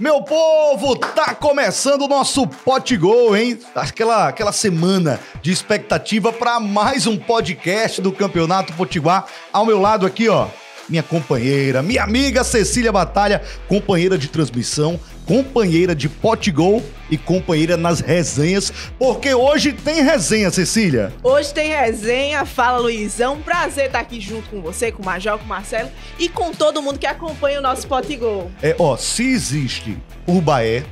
Meu povo, tá começando o nosso Pot Gol, hein? Aquela, aquela semana de expectativa para mais um podcast do Campeonato Potiguar. Ao meu lado aqui, ó, minha companheira, minha amiga Cecília Batalha, companheira de transmissão, companheira de Potgol e companheira nas resenhas, porque hoje tem resenha, Cecília. Hoje tem resenha, fala Luizão. Prazer estar aqui junto com você, com o Major, com o Marcelo e com todo mundo que acompanha o nosso Potgol. É, ó, se existe Urbaé,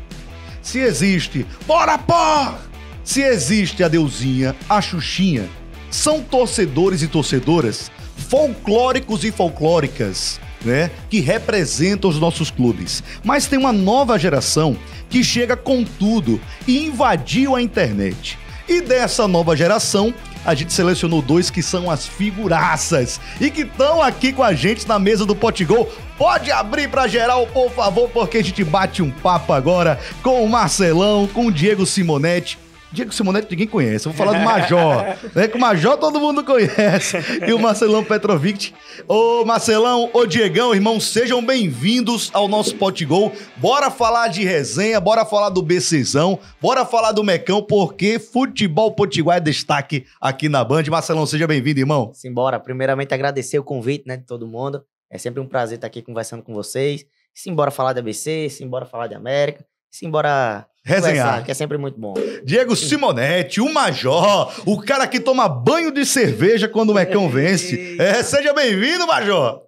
se existe Bora Pó, se existe a Deusinha, a Xuxinha, são torcedores e torcedoras folclóricos e folclóricas, né, que representam os nossos clubes. Mas tem uma nova geração que chega com tudo e invadiu a internet. E dessa nova geração, a gente selecionou dois que são as figuraças e que estão aqui com a gente na mesa do Potigol. Pode abrir para geral, por favor, porque a gente bate um papo agora com o Marcelão, com o Diego Simonetti Diego Simonetti ninguém conhece. Eu vou falar do Major. né? Que o Major todo mundo conhece. E o Marcelão Petrovic. Ô Marcelão, ô Diegão, irmão, sejam bem-vindos ao nosso Potigol. Bora falar de resenha, bora falar do BCzão, bora falar do Mecão, porque futebol potiguar é destaque aqui na Band. Marcelão, seja bem-vindo, irmão. Simbora. Primeiramente, agradecer o convite né, de todo mundo. É sempre um prazer estar aqui conversando com vocês. Simbora falar da ABC, simbora falar de América, simbora resenhar. Que é sempre muito bom. Diego Simonetti, o Major, o cara que toma banho de cerveja quando o Mecão vence. É, seja bem-vindo, Major!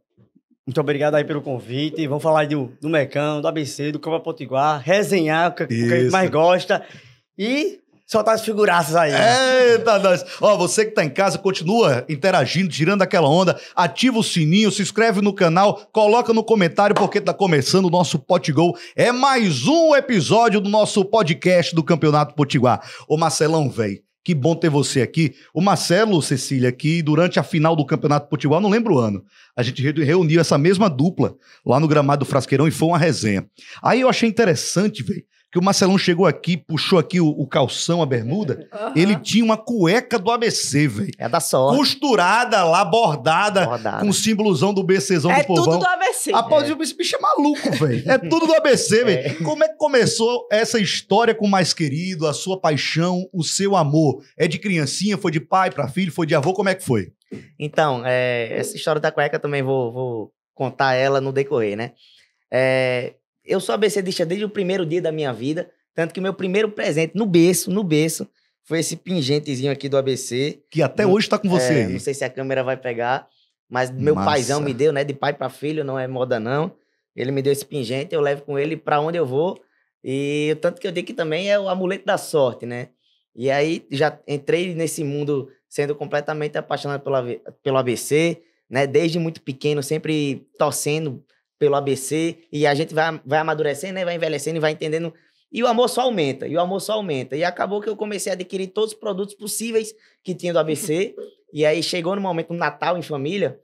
Muito obrigado aí pelo convite. Vamos falar do, do Mecão, do ABC, do Copa Potiguar, resenhar o que, o que a gente mais gosta. E soltar tá as figuraças aí. Né? Eita, nós. Ó, você que tá em casa, continua interagindo, tirando aquela onda, ativa o sininho, se inscreve no canal, coloca no comentário porque tá começando o nosso Potigol É mais um episódio do nosso podcast do Campeonato Potiguar. Ô Marcelão, velho. Que bom ter você aqui. O Marcelo, Cecília, aqui durante a final do Campeonato Potiguar, não lembro o ano, a gente reuniu essa mesma dupla lá no gramado do Frasqueirão e foi uma resenha. Aí eu achei interessante, velho, que o Marcelão chegou aqui, puxou aqui o, o calção, a bermuda, uhum. ele tinha uma cueca do ABC, velho. É da sorte. Costurada lá, bordada, bordada. com símbolozão do BCzão é do povão. É tudo do ABC. Após é. esse bicho é maluco, velho. É tudo do ABC, é. velho. É. Como é que começou essa história com o mais querido, a sua paixão, o seu amor? É de criancinha, foi de pai para filho, foi de avô, como é que foi? Então, é, essa história da cueca também vou, vou contar ela no decorrer, né? É, eu sou ABCdista desde o primeiro dia da minha vida. Tanto que meu primeiro presente no berço, no berço, foi esse pingentezinho aqui do ABC. Que até hoje está com é, você. É, não sei se a câmera vai pegar, mas meu Massa. paizão me deu, né? De pai para filho, não é moda não. Ele me deu esse pingente, eu levo com ele para onde eu vou. E tanto que eu digo que também é o amuleto da sorte, né? E aí já entrei nesse mundo sendo completamente apaixonado pelo ABC, né? Desde muito pequeno, sempre torcendo pelo ABC, e a gente vai, vai amadurecendo, né? vai envelhecendo e vai entendendo. E o amor só aumenta, e o amor só aumenta. E acabou que eu comecei a adquirir todos os produtos possíveis que tinha do ABC. e aí chegou no momento, do Natal em família,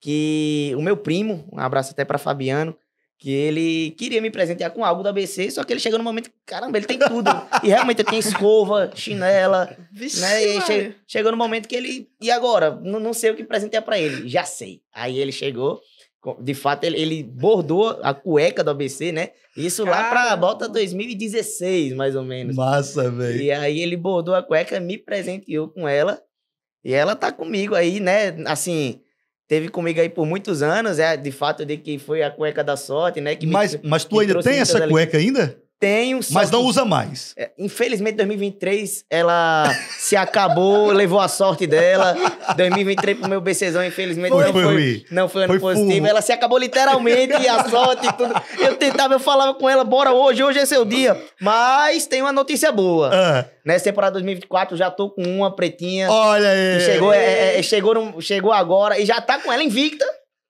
que o meu primo, um abraço até para Fabiano, que ele queria me presentear com algo do ABC, só que ele chegou no momento que, caramba, ele tem tudo. e realmente tem escova, chinela, Vixe, né? E che chegou no momento que ele, e agora? não sei o que presentear para ele. Já sei. Aí ele chegou de fato, ele, ele bordou a cueca do ABC, né? Isso Cara. lá pra volta 2016, mais ou menos. Massa, velho. E aí ele bordou a cueca, me presenteou com ela. E ela tá comigo aí, né? Assim, teve comigo aí por muitos anos. É, de fato, de que foi a cueca da sorte, né? Que mas, me, mas tu ainda tem essa cueca ali. ainda? tenho. Mas não que, usa mais. É, infelizmente, 2023, ela se acabou, levou a sorte dela. 2023 pro meu BCzão, infelizmente, foi, não, foi, foi, não foi ano foi positivo. Ela se acabou literalmente, a sorte e tudo. Eu tentava, eu falava com ela, bora hoje, hoje é seu dia. Mas tem uma notícia boa. Ah. Nessa temporada 2024, já tô com uma pretinha. Olha aí. Chegou, é, é, é, chegou, no, chegou agora e já tá com ela invicta.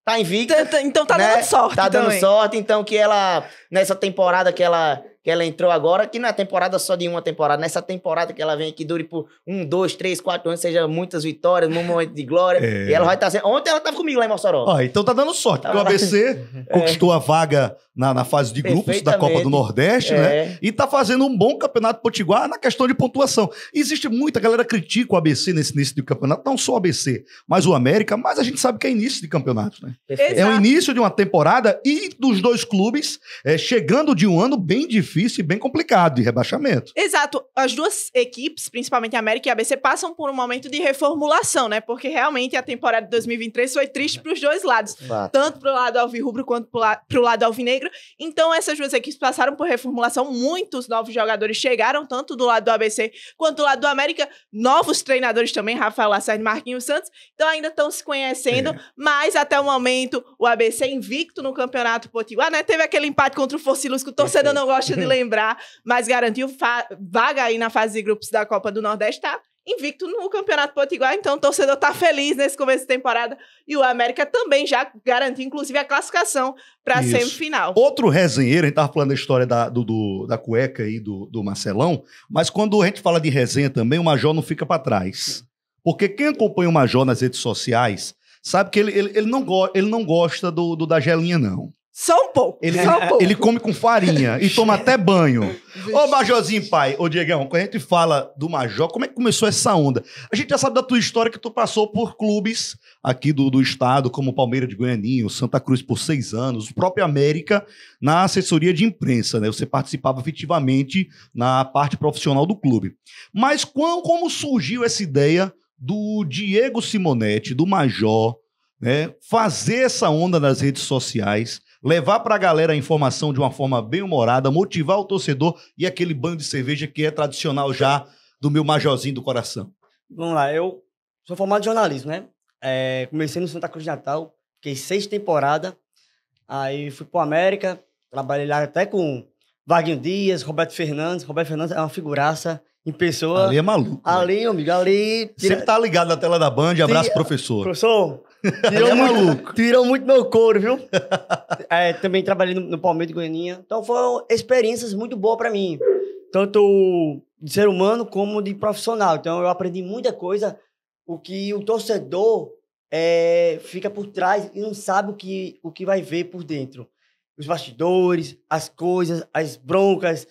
Tá invicta. Então, então tá né? dando sorte. Tá dando sorte, então que ela, nessa temporada que ela que ela entrou agora, que não é temporada só de uma temporada, nessa temporada que ela vem aqui, dure por um, dois, três, quatro anos, seja muitas vitórias, um momento de glória. É. E ela vai estar tá sendo. Ontem ela estava comigo lá em Mossoró. Ah, então tá dando sorte, porque o ABC é. conquistou a vaga na, na fase de grupos da Copa do Nordeste, né? é. né? E tá fazendo um bom campeonato potiguar na questão de pontuação. Existe muita galera critica o ABC nesse início de campeonato, não só o ABC, mas o América, mas a gente sabe que é início de campeonato, né? Perfeito. É o início de uma temporada e dos dois clubes é, chegando de um ano bem difícil difícil e bem complicado de rebaixamento. Exato. As duas equipes, principalmente a América e a ABC, passam por um momento de reformulação, né? Porque realmente a temporada de 2023 foi triste para os dois lados, Fato. tanto para o lado alvirrubro quanto para o lado alvinegro. Então, essas duas equipes passaram por reformulação. Muitos novos jogadores chegaram, tanto do lado do ABC quanto do lado do América. Novos treinadores também, Rafael Lacerda e Marquinhos Santos. Então, ainda estão se conhecendo, é. mas até o momento o ABC invicto no Campeonato Potiguar, né? Teve aquele empate contra o Forcilos que o torcedor não gosta de lembrar, mas garantiu vaga aí na fase de grupos da Copa do Nordeste, tá? Invicto no Campeonato Potiguar, então o torcedor tá feliz nesse começo de temporada e o América também já garantiu, inclusive, a classificação para a semifinal. Outro resenheiro, a gente tava falando da história da, do, do, da cueca aí do, do Marcelão, mas quando a gente fala de resenha também, o Major não fica para trás. Porque quem acompanha o Major nas redes sociais sabe que ele, ele, ele, não, go ele não gosta do, do da gelinha, não. Só um pouco. Ele, só um pouco. ele come com farinha e toma até banho. ô, Majorzinho, pai, ô Diegão, quando a gente fala do Major, como é que começou essa onda? A gente já sabe da tua história que tu passou por clubes aqui do, do estado, como Palmeiras de Goianinho, Santa Cruz por seis anos, o próprio América, na assessoria de imprensa, né? Você participava efetivamente na parte profissional do clube. Mas qual, como surgiu essa ideia do Diego Simonetti, do Major, né? Fazer essa onda nas redes sociais levar para a galera a informação de uma forma bem humorada, motivar o torcedor e aquele banho de cerveja que é tradicional já do meu majorzinho do coração. Vamos lá, eu sou formado em jornalismo, né? É, comecei no Santa Cruz de Natal, fiquei seis temporadas, aí fui para América, trabalhei lá até com Vaguinho Dias, Roberto Fernandes. Roberto Fernandes é uma figuraça, em pessoa. Ali é maluco. Ali, né? amigo, ali. Tira... Sempre tá ligado na tela da Band. Abraço, Tira... professor. Professor, tirou, é muito, maluco. tirou muito meu couro, viu? é, também trabalhei no, no Palmeiras de Goianinha. Então foram experiências muito boas para mim. Tanto de ser humano como de profissional. Então eu aprendi muita coisa. O que o torcedor é, fica por trás e não sabe o que, o que vai ver por dentro. Os bastidores, as coisas, as broncas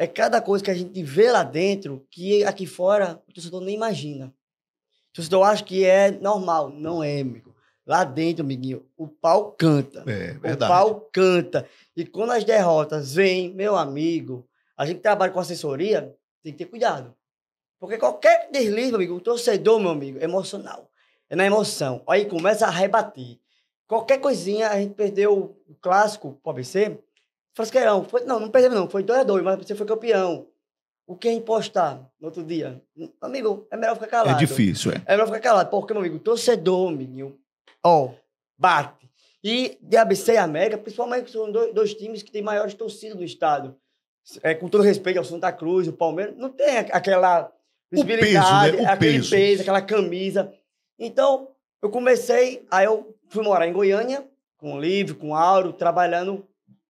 é cada coisa que a gente vê lá dentro que aqui fora o torcedor nem imagina. O torcedor acha que é normal. Não é, amigo. Lá dentro, amiguinho, o pau canta. É, o verdade. O pau canta. E quando as derrotas vêm, meu amigo, a gente trabalha com assessoria, tem que ter cuidado. Porque qualquer deslize, meu amigo, o torcedor, meu amigo, é emocional. É na emoção. Aí começa a rebater. Qualquer coisinha, a gente perdeu o clássico pro ABC, Frasqueirão, assim, foi, não, não perdemos não, foi 2 x 2 mas você foi campeão. O que é impostar no outro dia? Amigo, é melhor ficar calado. É difícil, é. É melhor ficar calado, porque, meu amigo, torcedor, menino, ó, bate. E de ABC e América, principalmente, são dois, dois times que têm maiores torcidas do estado. É, com todo respeito ao Santa Cruz, o Palmeiras, não tem aquela visibilidade, peso, né? aquele peso. peso, aquela camisa. Então, eu comecei, aí eu fui morar em Goiânia, com o Livre, com o Auro, trabalhando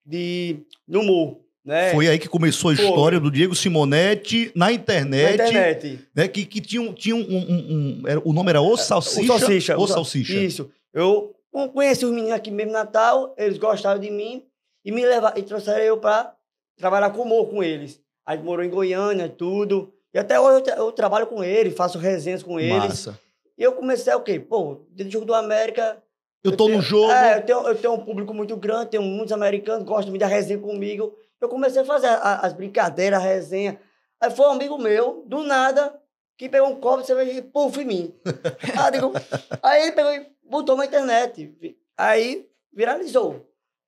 de, humor. Né? Foi aí que começou a história do Diego Simonetti na internet. Na internet. Né? Que, que tinha, tinha um. um, um era, o nome era O Salsicha. O Salsicha. O Salsicha. Isso. Eu conheci os meninos aqui mesmo Natal, eles gostaram de mim e me levaram, e trouxeram eu para trabalhar com humor com eles. aí morou em Goiânia, tudo. E até hoje eu, eu trabalho com eles, faço resenhas com eles. Massa. E eu comecei o quê? Pô, dentro do Jogo do América, eu tô eu tenho, no jogo. É, eu tenho, eu tenho um público muito grande, tenho muitos americanos, gostam de dar resenha comigo. Eu comecei a fazer a, as brincadeiras, a resenha. Aí foi um amigo meu, do nada, que pegou um copo de cerveja e puf em mim. aí, digo, aí ele pegou e botou na internet. Aí viralizou.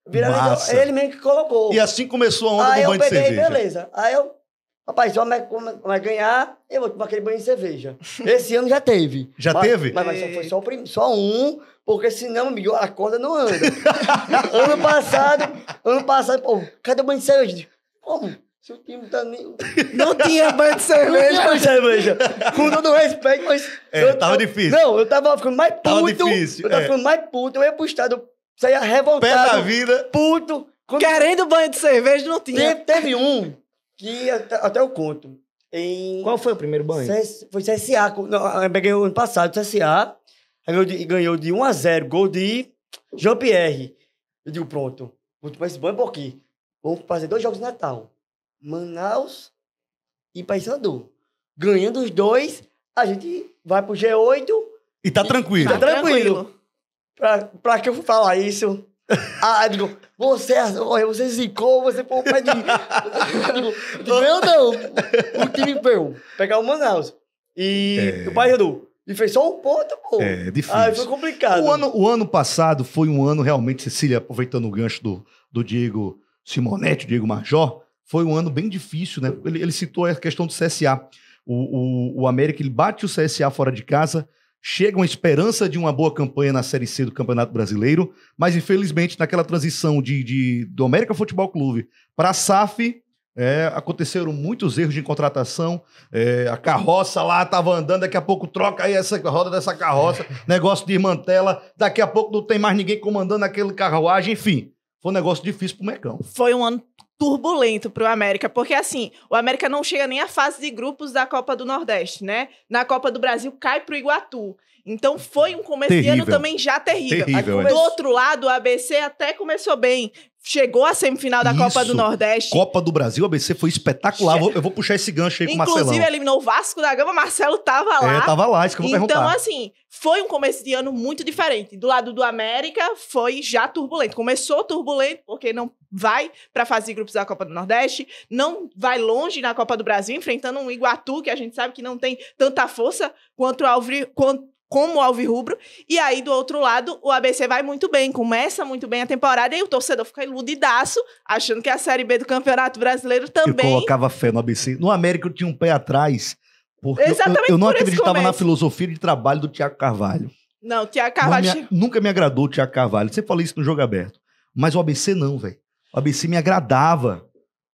Viralizou. Massa. Ele mesmo que colocou. E assim começou a onda aí do banho de cerveja. Aí eu peguei, beleza. Aí eu Rapaz, só vai, vai ganhar, eu vou tomar aquele banho de cerveja. Esse ano já teve. Já mas, teve? Mas, mas, foi só, o prim, só um, porque senão, amigo, a corda não anda. ano passado, ano passado, pô, cadê o banho de cerveja? Como? Se o time tá nem. Não tinha banho de cerveja. Não tinha de cerveja. Com todo respeito, mas. É, eu, tava eu, difícil. Não, eu tava ficando mais puto. Tava difícil. Eu tava é. ficando mais puto. Eu ia pro estado, saía revoltado. Pé da vida. Puto. Quando... Querendo banho de cerveja, não tinha. Teve, teve um que até, até eu conto. Em... Qual foi o primeiro banho? foi CSA. peguei o ano passado, CSA. Ganhou de, ganhou de 1 a 0 gol de Jean-Pierre. Eu digo, pronto, vou tomar esse banho por aqui. Vamos fazer dois jogos de Natal. Manaus e Paysandu. Ganhando os dois, a gente vai pro G8. E tá e, tranquilo. Tá, tá tranquilo. tranquilo. Pra, pra que eu falar isso? Ah, digo, você, é, você zicou, você pôr o pé de. eu não, o time perdeu. Pegar o Manaus. E é. o Pai Redu. E fez só um ponto, pô. É, difícil. Ah, foi complicado. O ano, o ano passado foi um ano realmente, Cecília, aproveitando o gancho do, do Diego Simonetti, Diego Major, foi um ano bem difícil, né? Ele, ele citou a questão do CSA. O, o, o América ele bate o CSA fora de casa chegam à esperança de uma boa campanha na Série C do Campeonato Brasileiro, mas infelizmente naquela transição de, de do América Futebol Clube para a SAF, é, aconteceram muitos erros de contratação. É, a carroça lá estava andando, daqui a pouco troca aí essa roda dessa carroça, negócio de mantela, daqui a pouco não tem mais ninguém comandando aquele carruagem, enfim. Foi um negócio difícil pro Mecão. Foi um ano turbulento para o América, porque assim, o América não chega nem à fase de grupos da Copa do Nordeste, né? Na Copa do Brasil cai para o Iguatu. Então foi um começo terrível. de ano também já terrível. terrível do outro lado, o ABC até começou bem. Chegou à semifinal da Isso. Copa do Nordeste. Copa do Brasil, ABC foi espetacular. Eu vou puxar esse gancho aí com o Marcelo. Inclusive, eliminou o Vasco da Gama, Marcelo tava é, lá. É, tava lá, isso que eu vou então, perguntar. Então, assim, foi um começo de ano muito diferente. Do lado do América, foi já turbulento. Começou turbulento, porque não vai para fazer grupos da Copa do Nordeste, não vai longe na Copa do Brasil, enfrentando um Iguatu, que a gente sabe que não tem tanta força quanto o Alvri, quanto como alvirrubro. E aí, do outro lado, o ABC vai muito bem, começa muito bem a temporada, e o torcedor fica iludidaço, achando que a Série B do Campeonato Brasileiro também. Eu colocava fé no ABC. No América, eu tinha um pé atrás, porque Exatamente eu, eu não acreditava na filosofia de trabalho do Tiago Carvalho. Não, Tiago Carvalho. nunca me agradou o Tiago Carvalho. Você falou isso no jogo aberto. Mas o ABC não, velho. O ABC me agradava.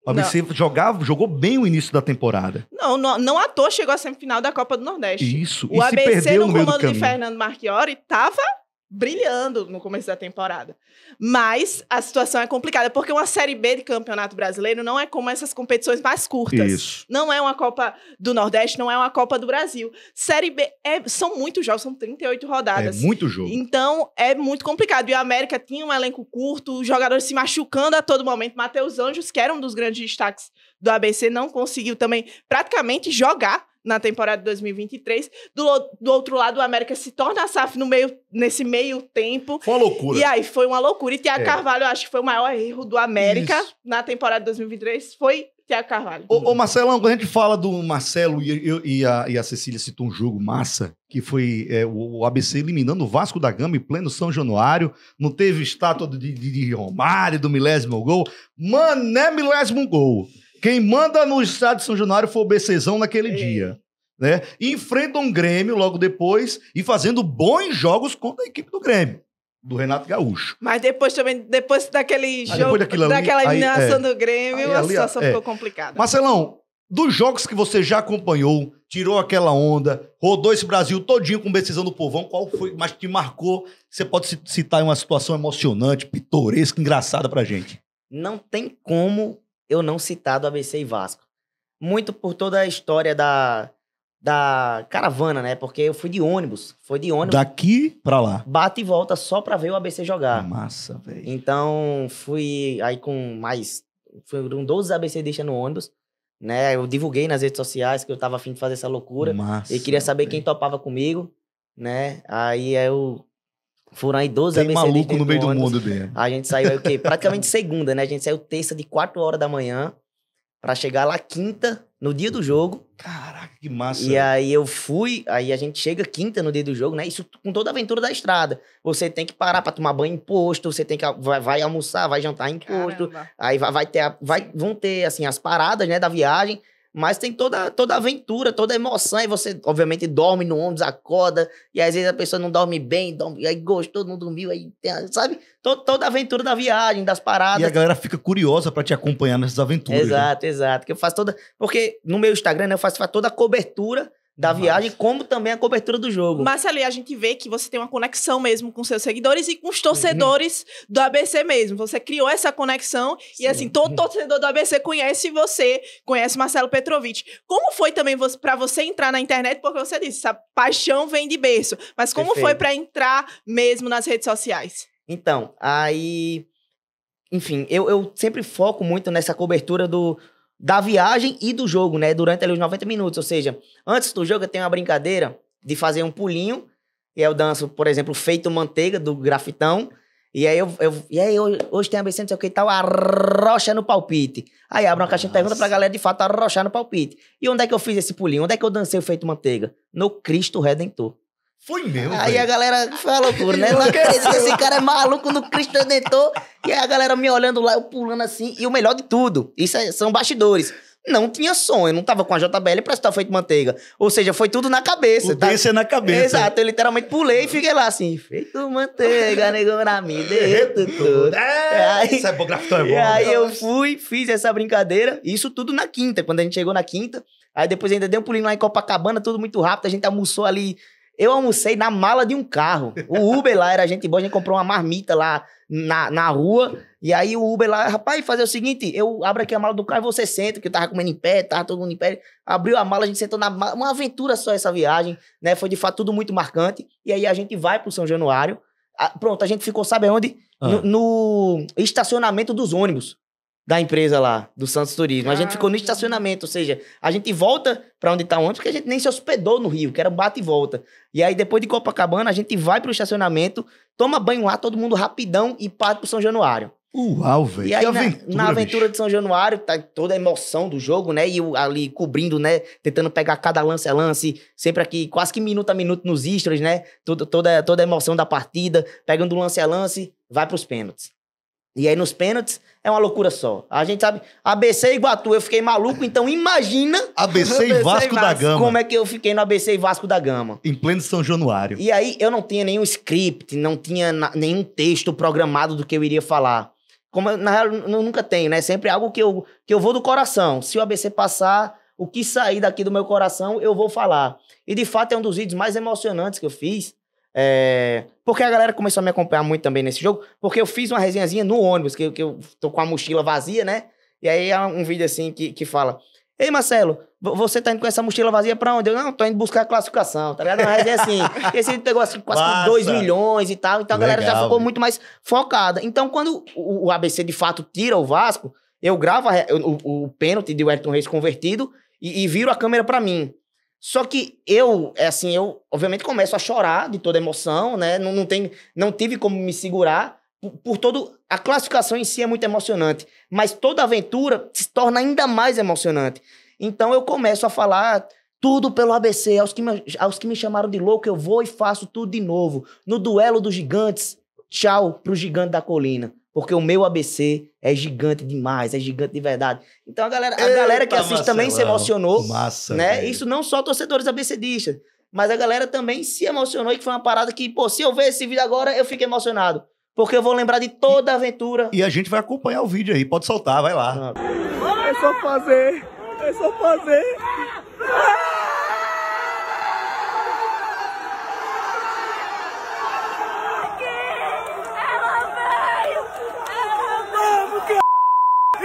O ABC jogava, jogou bem o início da temporada. Não, não, não à toa chegou a semifinal da Copa do Nordeste. Isso. O e ABC no comando de Fernando Marchiori estava brilhando no começo da temporada. Mas a situação é complicada, porque uma Série B de Campeonato Brasileiro não é como essas competições mais curtas. Isso. Não é uma Copa do Nordeste, não é uma Copa do Brasil. Série B é, são muitos jogos, são 38 rodadas. É muito jogo. Então é muito complicado. E a América tinha um elenco curto, os jogadores se machucando a todo momento. Matheus Anjos, que era um dos grandes destaques do ABC, não conseguiu também praticamente jogar na temporada de 2023. Do, do outro lado, o América se torna a SAF no meio, nesse meio tempo. Foi uma loucura. E aí foi uma loucura. E Tiago é. Carvalho, eu acho que foi o maior erro do América Isso. na temporada de 2023. Foi Tiago Carvalho. Ô, ô, Marcelão, quando a gente fala do Marcelo e, eu, e, a, e a Cecília citou um jogo massa, que foi é, o, o, ABC eliminando o Vasco da Gama em pleno São Januário. Não teve estátua de, de, de Romário, do milésimo gol. Mano, é milésimo gol. Quem manda no estado de São Januário foi o BCzão naquele dia. Né? E um Grêmio logo depois e fazendo bons jogos contra a equipe do Grêmio. Do Renato Gaúcho. Mas depois também, depois daquele jogo, depois daquela eliminação é, do Grêmio, aí, a situação é. ficou complicada. Marcelão, dos jogos que você já acompanhou, tirou aquela onda, rodou esse Brasil todinho com decisão do povão, qual foi mais que te marcou? Você pode citar uma situação emocionante, pitoresca, engraçada pra gente? Não tem como eu não citar do ABC e Vasco. Muito por toda a história da, da caravana, né? Porque eu fui de ônibus. Foi de ônibus. Daqui pra lá. Bate e volta só pra ver o ABC jogar. Massa, velho. Então, fui aí com mais. Foram 12 deixa no ônibus. Né, eu divulguei nas redes sociais que eu tava afim de fazer essa loucura. Massa, e queria saber véio. quem topava comigo, né? Aí eu foram aí 12 Tem maluco no meio do mundo mesmo. A gente saiu aí o quê? Praticamente segunda, né? A gente saiu terça de 4 horas da manhã para chegar lá quinta, no dia do jogo. Caraca, que massa. E aí eu fui, aí a gente chega quinta no dia do jogo, né? Isso com toda a aventura da estrada. Você tem que parar para tomar banho em posto, você tem que vai, vai almoçar, vai jantar em posto. Caramba. Aí vai, vai ter, vai, vão ter assim as paradas, né, da viagem. Mas tem toda, toda aventura, toda emoção. E você, obviamente, dorme no ônibus, acorda. E às vezes a pessoa não dorme bem, dorme, aí gostou, não dormiu. Aí tem, sabe? Todo, toda a aventura da viagem, das paradas. E a galera fica curiosa para te acompanhar nessas aventuras. Né? Exato, né? exato. Que eu faço toda. Porque no meu Instagram, né, eu faço toda a cobertura da viagem, como também a cobertura do jogo. Mas ali a gente vê que você tem uma conexão mesmo com seus seguidores e com os torcedores uhum. do ABC mesmo. Você criou essa conexão Sim. e assim, todo torcedor do ABC conhece você, conhece Marcelo Petrovic. Como foi também para você entrar na internet, porque você disse, essa paixão vem de berço, mas como Perfeito. foi para entrar mesmo nas redes sociais? Então, aí enfim, eu, eu sempre foco muito nessa cobertura do, da viagem e do jogo, né? Durante ali, os 90 minutos. Ou seja, antes do jogo eu tenho uma brincadeira de fazer um pulinho. E eu danço, por exemplo, Feito Manteiga, do Grafitão. E aí eu, eu e aí hoje, hoje tem a BC, não sei o que e tal, rocha no palpite. Aí abre uma caixinha de pergunta pra galera de fato arrochar no palpite. E onde é que eu fiz esse pulinho? Onde é que eu dancei o Feito Manteiga? No Cristo Redentor. Foi meu. Aí véio. a galera foi a loucura, né? Não acredito que esse cara é maluco no Cristo Redentor. E a galera me olhando lá, eu pulando assim. E o melhor de tudo, isso é, são bastidores. Não tinha som, eu não tava com a JBL pra estar feito manteiga. Ou seja, foi tudo na cabeça. O tá? é na cabeça. Exato, eu literalmente pulei e fiquei lá assim, feito manteiga, negão na minha, derreto tudo. É, aí, isso é bom, grafitão é bom. E aí né? eu fui, fiz essa brincadeira, isso tudo na quinta. Quando a gente chegou na quinta, aí depois ainda deu um pulinho lá em Copacabana, tudo muito rápido, a gente almoçou ali eu almocei na mala de um carro. O Uber lá era gente boa, a gente comprou uma marmita lá na, na rua. E aí o Uber lá, rapaz, fazer o seguinte: eu abro aqui a mala do carro e você senta, que eu tava comendo em pé, tava todo mundo em pé. Abriu a mala, a gente sentou na mala. Uma aventura só essa viagem, né? Foi de fato tudo muito marcante. E aí a gente vai pro São Januário. pronto, a gente ficou, sabe onde? Ah. No, no, estacionamento dos ônibus da empresa lá, do Santos Turismo. Ah. A gente ah, ficou no estacionamento, ou seja, a gente volta para onde tá ônibus, porque a gente nem se hospedou no Rio, que era um bate e volta. E aí, depois de Copacabana, a gente vai pro estacionamento, toma banho lá, todo mundo rapidão e parte pro São Januário. Uau, velho. E aí, na aventura, na, aventura de São Januário, tá toda a emoção do jogo, né? E ali cobrindo, né? Tentando pegar cada lance a lance, sempre aqui, quase que minuto a minuto nos extras, né? Toda, toda, toda a emoção da partida, pegando lance a lance, vai pros pênaltis. E aí nos pênaltis é uma loucura só. A gente sabe, ABC e Iguatu, eu fiquei maluco, então imagina. ABC e Vasco da Gama. Como é que eu fiquei no ABC e Vasco da Gama? Em pleno São Januário. E aí eu não tinha nenhum script, não tinha nenhum texto programado do que eu iria falar. Como eu, na real eu nunca tenho, né? Sempre é algo que eu, que eu vou do coração. Se o ABC passar, o que sair daqui do meu coração, eu vou falar. E de fato é um dos vídeos mais emocionantes que eu fiz é, porque a galera começou a me acompanhar muito também nesse jogo, porque eu fiz uma resenhazinha no ônibus, que, que eu tô com a mochila vazia, né? E aí há é um vídeo assim que, que fala: Ei, Marcelo, você tá indo com essa mochila vazia pra onde? Eu não, tô indo buscar a classificação, tá ligado? uma resenha assim, esse ele pegou assim, quase 2 milhões e tal, então a galera Legal, já ficou muito mais focada. Então, quando o, o, ABC de fato tira o Vasco, eu gravo a, o, o, pênalti de Wellington Reis convertido e, e viro a câmera para mim. Só que eu, é assim, eu obviamente começo a chorar de toda emoção, né? Não, não, tem, não tive como me segurar. Por, por todo. A classificação em si é muito emocionante, mas toda aventura se torna ainda mais emocionante. Então eu começo a falar tudo pelo ABC. Aos que, me, aos que me chamaram de louco, eu vou e faço tudo de novo. No duelo dos gigantes, tchau pro gigante da colina porque o meu ABC é gigante demais, é gigante de verdade. Então a galera, a galera que assiste também se emocionou, massa, né? Velho. Isso não só torcedores ABCdistas, mas a galera também se emocionou e que foi uma parada que, pô, se eu ver esse vídeo agora, eu fico emocionado, porque eu vou lembrar de toda a aventura. E a gente vai acompanhar o vídeo aí, pode soltar, vai lá. É só fazer, é só fazer. Ah!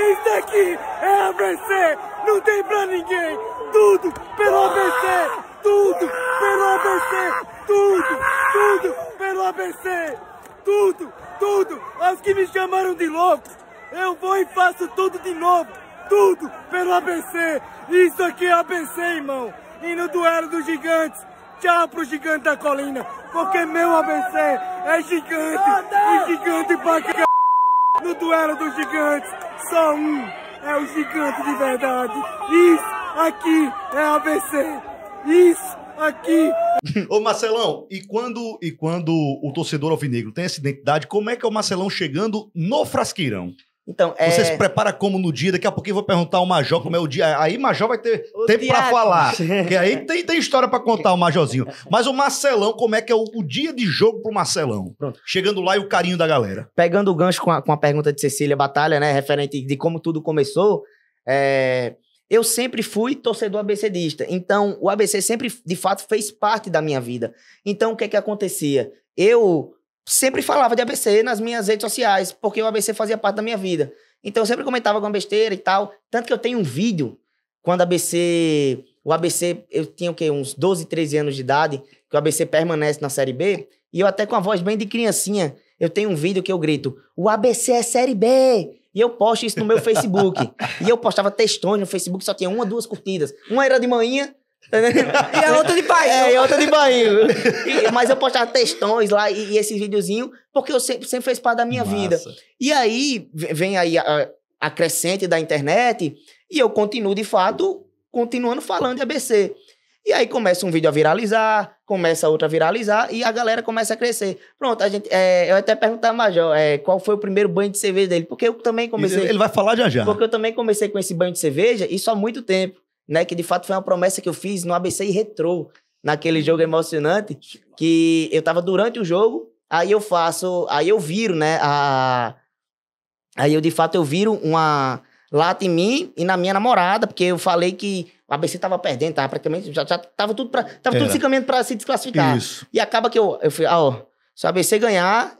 Isso aqui é ABC, não tem pra ninguém. Tudo pelo ABC, tudo pelo ABC, tudo, tudo pelo ABC, tudo, tudo. Aos que me chamaram de louco, eu vou e faço tudo de novo. Tudo pelo ABC. Isso aqui é ABC, irmão. E no duelo dos gigantes, tchau pro gigante da colina, porque meu ABC é gigante e gigante pra no duelo dos gigantes, só um é o gigante de verdade. Isso aqui é ABC. Isso aqui. É Ô Marcelão, e quando e quando o torcedor alvinegro tem essa identidade, como é que é o Marcelão chegando no Frasqueirão? Então, é... Você se prepara como no dia? Daqui a pouco eu vou perguntar ao Major como é o dia. Aí Major vai ter o tempo para falar. Porque aí tem, tem história para contar o Majorzinho. Mas o Marcelão, como é que é o, o, dia de jogo pro Marcelão? Pronto. Chegando lá e o carinho da galera. Pegando o gancho com a, com a pergunta de Cecília Batalha, né? Referente de como tudo começou. É... Eu sempre fui torcedor ABCdista. Então, o ABC sempre, de fato, fez parte da minha vida. Então, o que é que acontecia? Eu sempre falava de ABC nas minhas redes sociais, porque o ABC fazia parte da minha vida. Então eu sempre comentava alguma besteira e tal. Tanto que eu tenho um vídeo, quando ABC. O ABC, eu tinha o quê? Uns 12, 13 anos de idade, que o ABC permanece na Série B. E eu até com a voz bem de criancinha, eu tenho um vídeo que eu grito: o ABC é Série B! E eu posto isso no meu Facebook. e eu postava textões no Facebook, só tinha uma, duas curtidas. Uma era de manhã, Tá e a outra de bainho. É, e a outra de bainho. mas eu postava textões lá e, e esses videozinhos, porque eu sempre, sempre fez parte da minha Massa. vida. E aí, vem aí a, a crescente da internet e eu continuo, de fato, continuando falando de ABC. E aí começa um vídeo a viralizar, começa outra a viralizar e a galera começa a crescer. Pronto, a gente, é, eu até perguntar ao Major é, qual foi o primeiro banho de cerveja dele, porque eu também comecei. Ele vai falar já já. Porque eu também comecei com esse banho de cerveja e só há muito tempo né? Que de fato foi uma promessa que eu fiz no ABC e Retrô, naquele jogo emocionante, que eu tava durante o jogo, aí eu faço, aí eu viro, né? A... Aí eu de fato eu viro uma lata em mim e na minha namorada, porque eu falei que o ABC tava perdendo, tava praticamente, já, já tava tudo para tava Era. tudo é. se caminhando para se desclassificar. Isso. E acaba que eu, eu fui, ó, se o ABC ganhar,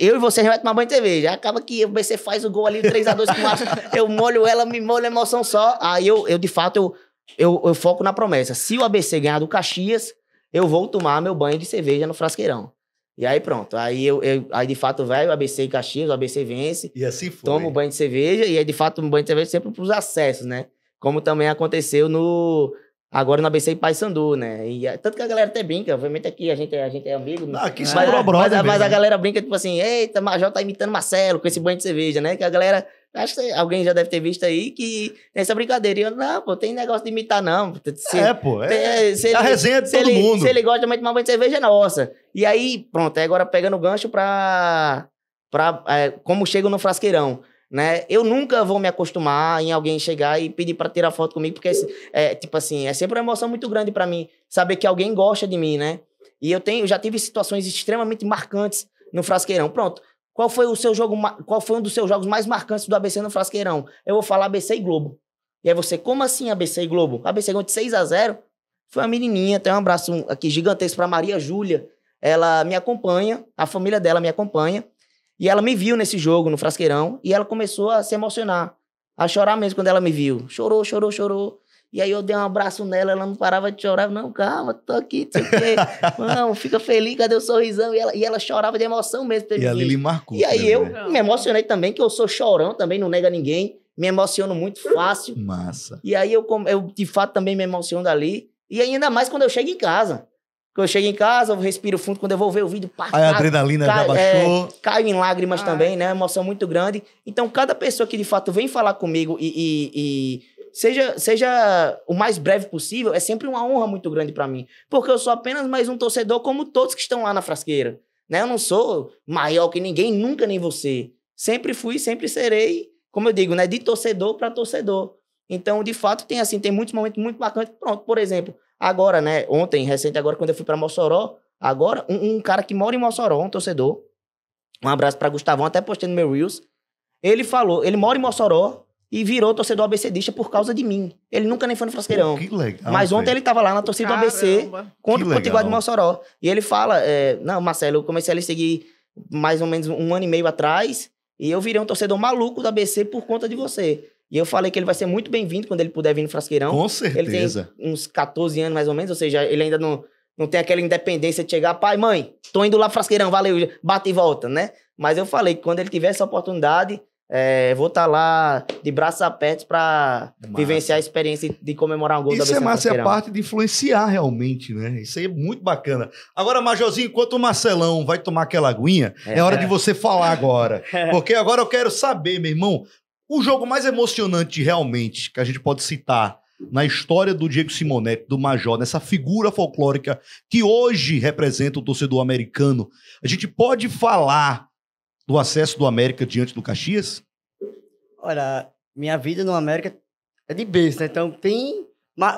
eu e você vai tomar banho de cerveja. Acaba que o ABC faz o gol ali, 3x2 com o Márcio. Eu molho ela, me molho a emoção só. Aí eu, eu de fato, eu, eu, eu foco na promessa. Se o ABC ganhar do Caxias, eu vou tomar meu banho de cerveja no frasqueirão. E aí pronto. Aí eu, eu aí de fato vai o ABC e Caxias, o ABC vence. E assim foi. Toma o banho de cerveja e aí de fato o banho de cerveja sempre para os acessos, né? Como também aconteceu no agora no ABC e Paysandu, né? E tanto que a galera até brinca, obviamente aqui a gente, a gente é amigo, né? não, aqui mas, é mas, mas, mas a galera brinca tipo assim, eita, o Major tá imitando Marcelo com esse banho de cerveja, né? Que a galera Acho que alguém já deve ter visto aí que nessa brincadeira. eu, não, pô, tem negócio de imitar, não. Se, é, pô. É, se ele, é a resenha de todo ele, mundo. Se ele gosta também de uma banho de cerveja, é nossa. E aí, pronto, é agora pegando o gancho pra. pra é, como chego no frasqueirão. Né? Eu nunca vou me acostumar em alguém chegar e pedir para tirar foto comigo, porque é tipo assim, é sempre uma emoção muito grande para mim saber que alguém gosta de mim, né? E eu tenho, já tive situações extremamente marcantes no frasqueirão. Pronto, qual foi o seu jogo, qual foi um dos seus jogos mais marcantes do ABC no Frasqueirão? Eu vou falar ABC e Globo. E aí você, como assim ABC e Globo? ABC ganhou de 6 a 0 Foi uma menininha, tem um abraço aqui gigantesco para Maria Júlia. Ela me acompanha, a família dela me acompanha. E ela me viu nesse jogo, no Frasqueirão, e ela começou a se emocionar, a chorar mesmo quando ela me viu. Chorou, chorou, chorou. E aí eu dei um abraço nela, ela não parava de chorar. não, calma, tô aqui, não sei o quê. Não, fica feliz, cadê o sorrisão? E ela, e ela chorava de emoção mesmo. E ali Lili marcou. E aí eu né? me emocionei também, que eu sou chorão também, não nega ninguém. Me emociono muito fácil. Massa. E aí eu, eu de fato, também me emociono dali. E ainda mais quando eu chego em casa. Quando eu chego em casa, eu respiro fundo, quando eu vou ver o vídeo, pá, Aí a adrenalina cai, já é, baixou. É, caio em lágrimas Ai. Ah, também, é. né? Uma emoção muito grande. Então, cada pessoa que de fato vem falar comigo e, e, e seja, seja o mais breve possível, é sempre uma honra muito grande para mim. Porque eu sou apenas mais um torcedor como todos que estão lá na frasqueira. Né? Eu não sou maior que ninguém, nunca nem você. Sempre fui, sempre serei, como eu digo, né? de torcedor para torcedor. Então, de fato, tem assim, tem muitos momentos muito bacanas. Pronto, por exemplo, agora, né, ontem, recente agora quando eu fui para Mossoró, agora um, um, cara que mora em Mossoró, um torcedor. Um abraço para Gustavão, até postei no meu Reels. Ele falou, ele mora em Mossoró, e virou torcedor abcdista por causa de mim. Ele nunca nem foi no Frasqueirão. Que legal. Mas ontem ele estava lá na torcida Caramba. do ABC contra o Potiguar de Mossoró. E ele fala: é, Não, Marcelo, eu comecei a lhe seguir mais ou menos um ano e meio atrás e eu virei um torcedor maluco do ABC por conta de você. E eu falei que ele vai ser muito bem-vindo quando ele puder vir no Frasqueirão. Com certeza. Ele tem uns 14 anos mais ou menos, ou seja, ele ainda não, não tem aquela independência de chegar, pai, mãe, tô indo lá pro Frasqueirão, valeu, bate e volta, né? Mas eu falei que quando ele tiver essa oportunidade é, vou estar tá lá de braços apertos para vivenciar a experiência de comemorar um gol Isso da Isso é massa, é parte de influenciar realmente, né? Isso aí é muito bacana. Agora, Majorzinho, enquanto o Marcelão vai tomar aquela aguinha, é, é hora é. de você falar agora. É. porque agora eu quero saber, meu irmão, o jogo mais emocionante realmente que a gente pode citar na história do Diego Simonetti, do Major, nessa figura folclórica que hoje representa o torcedor americano, a gente pode falar do acesso do América diante do Caxias? Olha, minha vida no América é de besta, então tem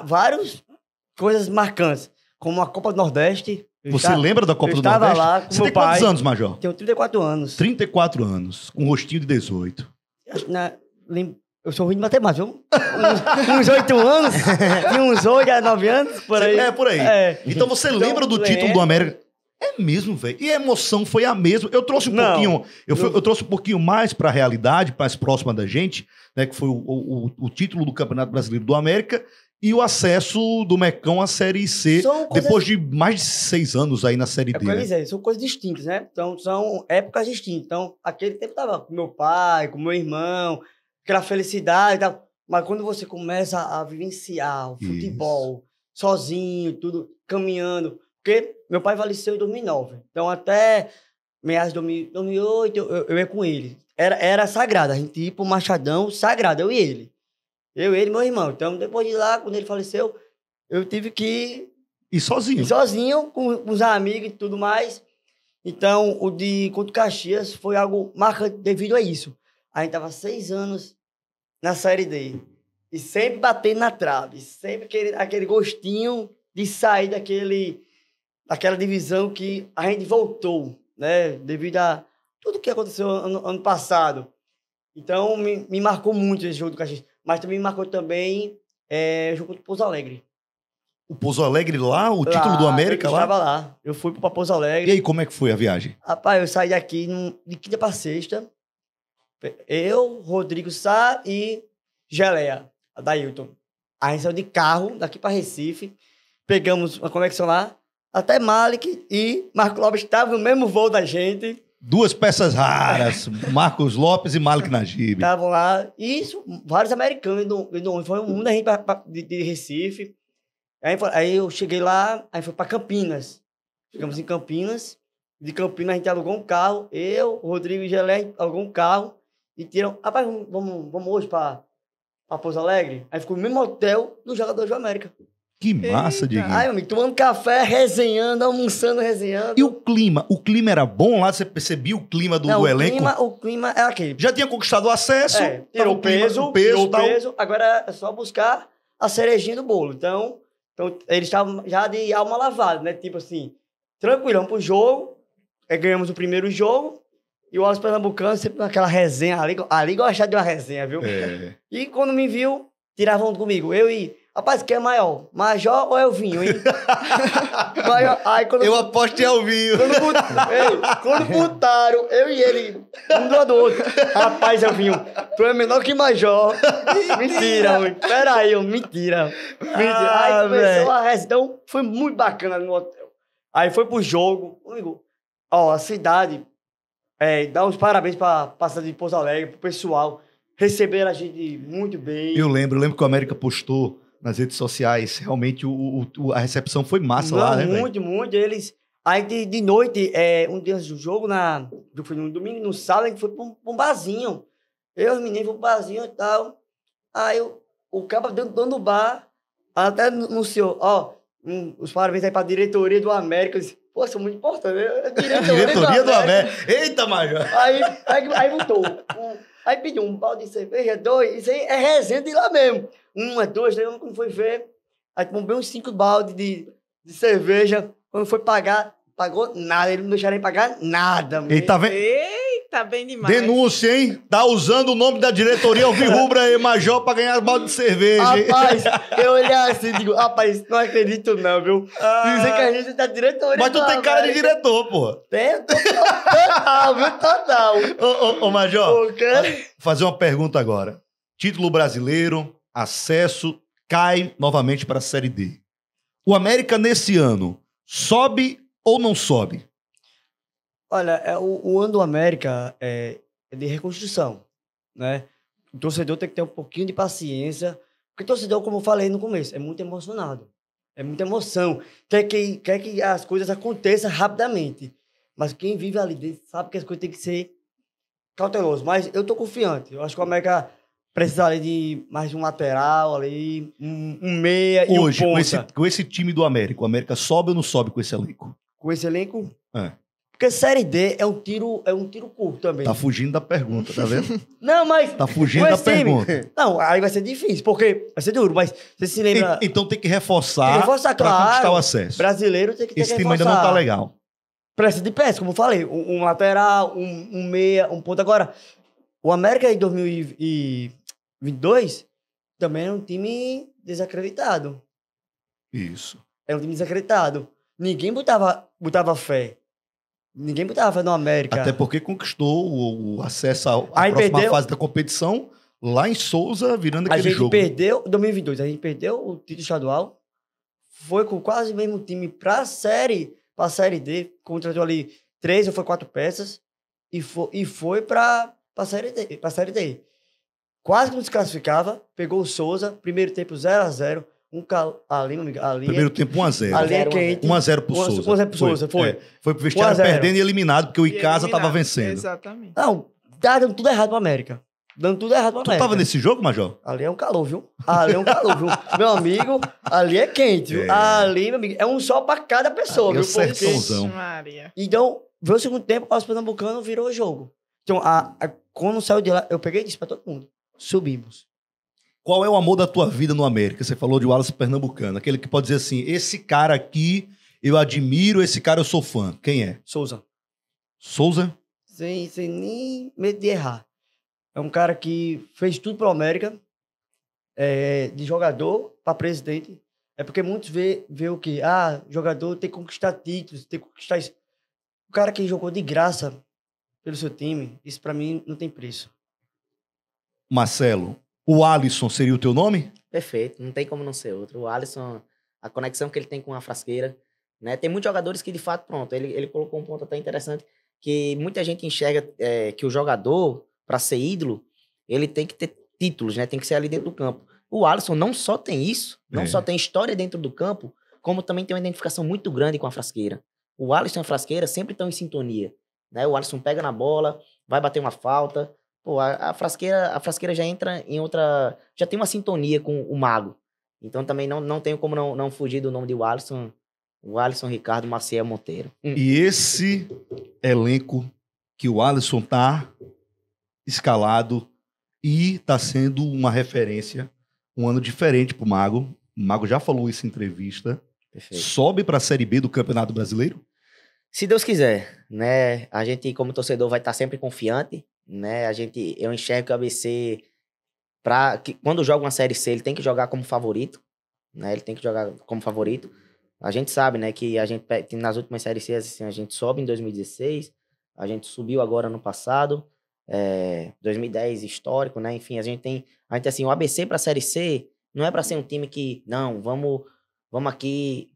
várias coisas marcantes, como a Copa do Nordeste. Você estava, lembra da Copa do estava Nordeste? Lá com Você meu tem pai, quantos anos, Major? Tenho 34 anos. 34 anos, com um rostinho de 18. Acho, Na, eu sou ruim de matemática. Uns, uns 8 anos, e uns 8 a 9 anos, por aí. É, por aí. É. Então você então, lembra do é. título lembro. do América? É mesmo, velho. E a emoção foi a mesma. Eu trouxe um não, pouquinho, eu, eu, trouxe um pouquinho mais para a realidade, mais próxima da gente, né? Que foi o, o, o, título do Campeonato Brasileiro do América e o acesso do Mecão à Série C depois de mais de seis anos aí na Série D. É, dizer, né? é, são coisas distintas, né? Então são épocas distintas. Então aquele tempo tava com meu pai, com meu irmão, aquela felicidade, tava... mas quando você começa a vivenciar o futebol Isso. sozinho, tudo caminhando porque meu pai faleceu em 2009. Então, até meados de 2008, eu, eu, ia com ele. Era, era sagrado. A gente ia pro Machadão sagrado, eu e ele. Eu, ele e meu irmão. Então, depois de lá, quando ele faleceu, eu tive que. E sozinho? Ir sozinho, com, com os amigos e tudo mais. Então, o de Conto Caxias foi algo marcante devido a isso. A gente tava seis anos na Série D. E sempre batendo na trave. Sempre aquele, aquele gostinho de sair daquele daquela divisão que a gente voltou, né? Devido a tudo que aconteceu ano, ano passado. Então, me, me, marcou muito esse jogo do Caxias. Mas também me marcou também é, o jogo do Pouso Alegre. O Pouso Alegre lá? O lá, título do América eu lá? Eu estava lá. Eu fui para Pouso Alegre. E aí, como é que foi a viagem? Rapaz, eu saí daqui de quinta para sexta. Eu, Rodrigo Sá e Geleia, a gente Aí saiu de carro daqui para Recife. Pegamos uma conexão lá até Malik e Marco Lopes estavam no mesmo voo da gente. Duas peças raras, Marcos Lopes e Malik Najib. Estavam lá, e isso, vários americanos, e foi um da gente pra, pra, de, de, Recife. Aí, aí, eu cheguei lá, aí foi para Campinas. ficamos em Campinas, de Campinas a gente alugou um carro, eu, Rodrigo e Gelé alugou um carro, e tiram, rapaz, vamos, vamos hoje para Pouso Alegre? Aí ficou no mesmo hotel do Jogador do América. Que massa, Diego. Ai, meu amigo, tomando café, resenhando, almoçando, resenhando. E o clima? O clima era bom lá? Você percebia o clima do, Não, do o elenco? Clima, o clima é aquele. Já tinha conquistado o acesso, é, tirou o peso, o peso, tirou tal. peso. Agora é só buscar a cerejinha do bolo. Então, então eles estavam já de alma lavada, né? Tipo assim, tranquilão pro jogo. É, ganhamos o primeiro jogo. E o Wallace Pernambucano sempre naquela resenha ali. Ali gostava de uma resenha, viu? É. E quando me viu, tiravam comigo. Eu e Rapaz, quem é maior? Major ou Elvinho, hein? aí quando... Eu aposto em Elvinho. Quando, but... quando botaram, eu e ele, um do outro. Rapaz, Elvinho, tu é menor que Major. mentira, homem. Peraí, mentira. Mentira. Ah, aí começou a reza. Então, foi muito bacana no hotel. Aí foi pro jogo. ó, a cidade, é, dá uns parabéns pra, pra de Pouso Alegre, pro pessoal. Receberam a gente muito bem. Eu lembro, eu lembro que o América postou nas redes sociais. Realmente o, o a recepção foi massa Não, lá, né? Muito, véio? muito. Eles. Aí de, de noite, é, um dia antes do jogo, na, foi no domingo, no sábado, que foi pra um, pra um barzinho. Eu e os meninos pro barzinho e tal. Aí o o cara dentro do bar, até anunciou, ó, um, os parabéns aí pra diretoria do América. Eu disse, Pô, muito importante. Né? Diretoria, diretoria do, América. do América. Eita, Major! Aí, aí, aí voltou Um, aí pediu um balde de cerveja, dois. Isso aí é resenha de lá mesmo uma, duas, três, quando foi ver, aí comprei uns cinco baldes de, de cerveja. Quando foi pagar, pagou nada. Ele não deixaram ele pagar nada. mano. Tá Eita, bem demais. Denúncia, hein? Tá usando o nome da diretoria Alvirrubra aí, Major, pra ganhar balde de cerveja. Rapaz, eu olhei assim e digo, rapaz, não acredito não, viu? Ah, Dizem que a gente tá diretoria. Mas tu tem cara velho. de né? diretor, pô. Tem, total, viu? Total. Ô, ô, ô Major, fazer uma pergunta agora. Título brasileiro, acesso, cai novamente para a Série D. O América nesse ano sobe ou não sobe? Olha, é, o, o ano do América é, é de reconstrução, né? O torcedor tem que ter um pouquinho de paciência, porque o torcedor, como eu falei no começo, é muito emocionado. É muita emoção. Quer que, quer que as coisas aconteçam rapidamente. Mas quem vive ali dentro sabe que as coisas têm que ser cautelosas. Mas eu tô confiante. Eu acho que o América precisar de mais de um lateral ali, um, um meia Hoje, e um ponta. Com esse, com esse time do América, o América sobe ou não sobe com esse elenco? Com esse elenco? É. Porque Série D é um tiro, é um tiro curto também. Tá fugindo da pergunta, tá vendo? não, mas. Tá fugindo da pergunta. Não, aí vai ser difícil, porque vai ser duro, mas você se lembra. E, então tem que reforçar. Tem que reforçar, claro. Pra conquistar o acesso. Brasileiro tem que ter Esse que time ainda não tá legal. Precisa de peças, como eu falei. Um, um lateral, um, um, meia, um ponto. Agora, o América em 2000 e, 22, também era um time desacreditado. Isso. Era um time desacreditado. Ninguém botava, botava fé. Ninguém botava fé no América. Até porque conquistou o, o acesso à próxima perdeu, fase da competição lá em Souza, virando aquele jogo. A gente perdeu, 2022, a gente perdeu o título estadual. Foi com quase o mesmo time pra série, a série D. Contratou ali três ou foi quatro peças. E foi, e foi série D. Pra série D quase que não desclassificava, pegou o Souza, primeiro tempo 0x0, um cal... ali, ali Primeiro é tempo 1x0. Ali é quente. 1x0 pro Souza. 1x0 pro Souza, foi. Foi, é. foi pro vestiário perdendo e eliminado, porque o Icasa tava vencendo. Exatamente. Não, tá dando tudo errado pro América. Dando tudo errado pro América. Tu tava nesse jogo, Major? Ali é um calor, viu? Ali é um calor, viu? meu amigo, ali é quente, viu? É. Ali, meu amigo, é um sol pra cada pessoa, ali é viu? É Maria. Então, veio o segundo tempo, o Pernambucano virou jogo. Então, a, a, quando saiu de lá, eu peguei e disse pra todo mundo subimos. Qual é o amor da tua vida no América? Você falou de Wallace Pernambucano, aquele que pode dizer assim: esse cara aqui eu admiro, esse cara eu sou fã. Quem é? Souza. Souza? Sem, sem nem medo de errar. É um cara que fez tudo pro América, é, de jogador para presidente. É porque muitos vê, vê o que? Ah, jogador tem que conquistar títulos, tem que conquistar isso. O cara que jogou de graça pelo seu time, isso para mim não tem preço. Marcelo, o Alisson seria o teu nome? Perfeito, não tem como não ser outro. O Alisson, a conexão que ele tem com a frasqueira, né? Tem muitos jogadores que, de fato, pronto, ele, ele colocou um ponto até interessante, que muita gente enxerga é, que o jogador, para ser ídolo, ele tem que ter títulos, né? Tem que ser ali dentro do campo. O Alisson não só tem isso, não é. só tem história dentro do campo, como também tem uma identificação muito grande com a frasqueira. O Alisson e a frasqueira sempre estão em sintonia. Né? O Alisson pega na bola, vai bater uma falta, Pô, a, a, frasqueira, a frasqueira já entra em outra. Já tem uma sintonia com o mago. Então também não, não tenho como não, não fugir do nome de Wallison. O Alisson Ricardo Maciel Monteiro. Hum. E esse elenco que o Alisson tá escalado e tá sendo uma referência, um ano diferente pro Mago. O Mago já falou isso em entrevista. Perfeito. Sobe para a Série B do Campeonato Brasileiro? Se Deus quiser, né? A gente como torcedor vai estar tá sempre confiante, né? A gente, eu enxergo que o ABC para que quando joga uma série C, ele tem que jogar como favorito, né? Ele tem que jogar como favorito. A gente sabe, né, que a gente nas últimas séries C assim, a gente sobe em 2016, a gente subiu agora no passado, é, 2010 histórico, né? Enfim, a gente tem, a gente assim, o ABC para a série C não é para ser um time que não, vamos vamos aqui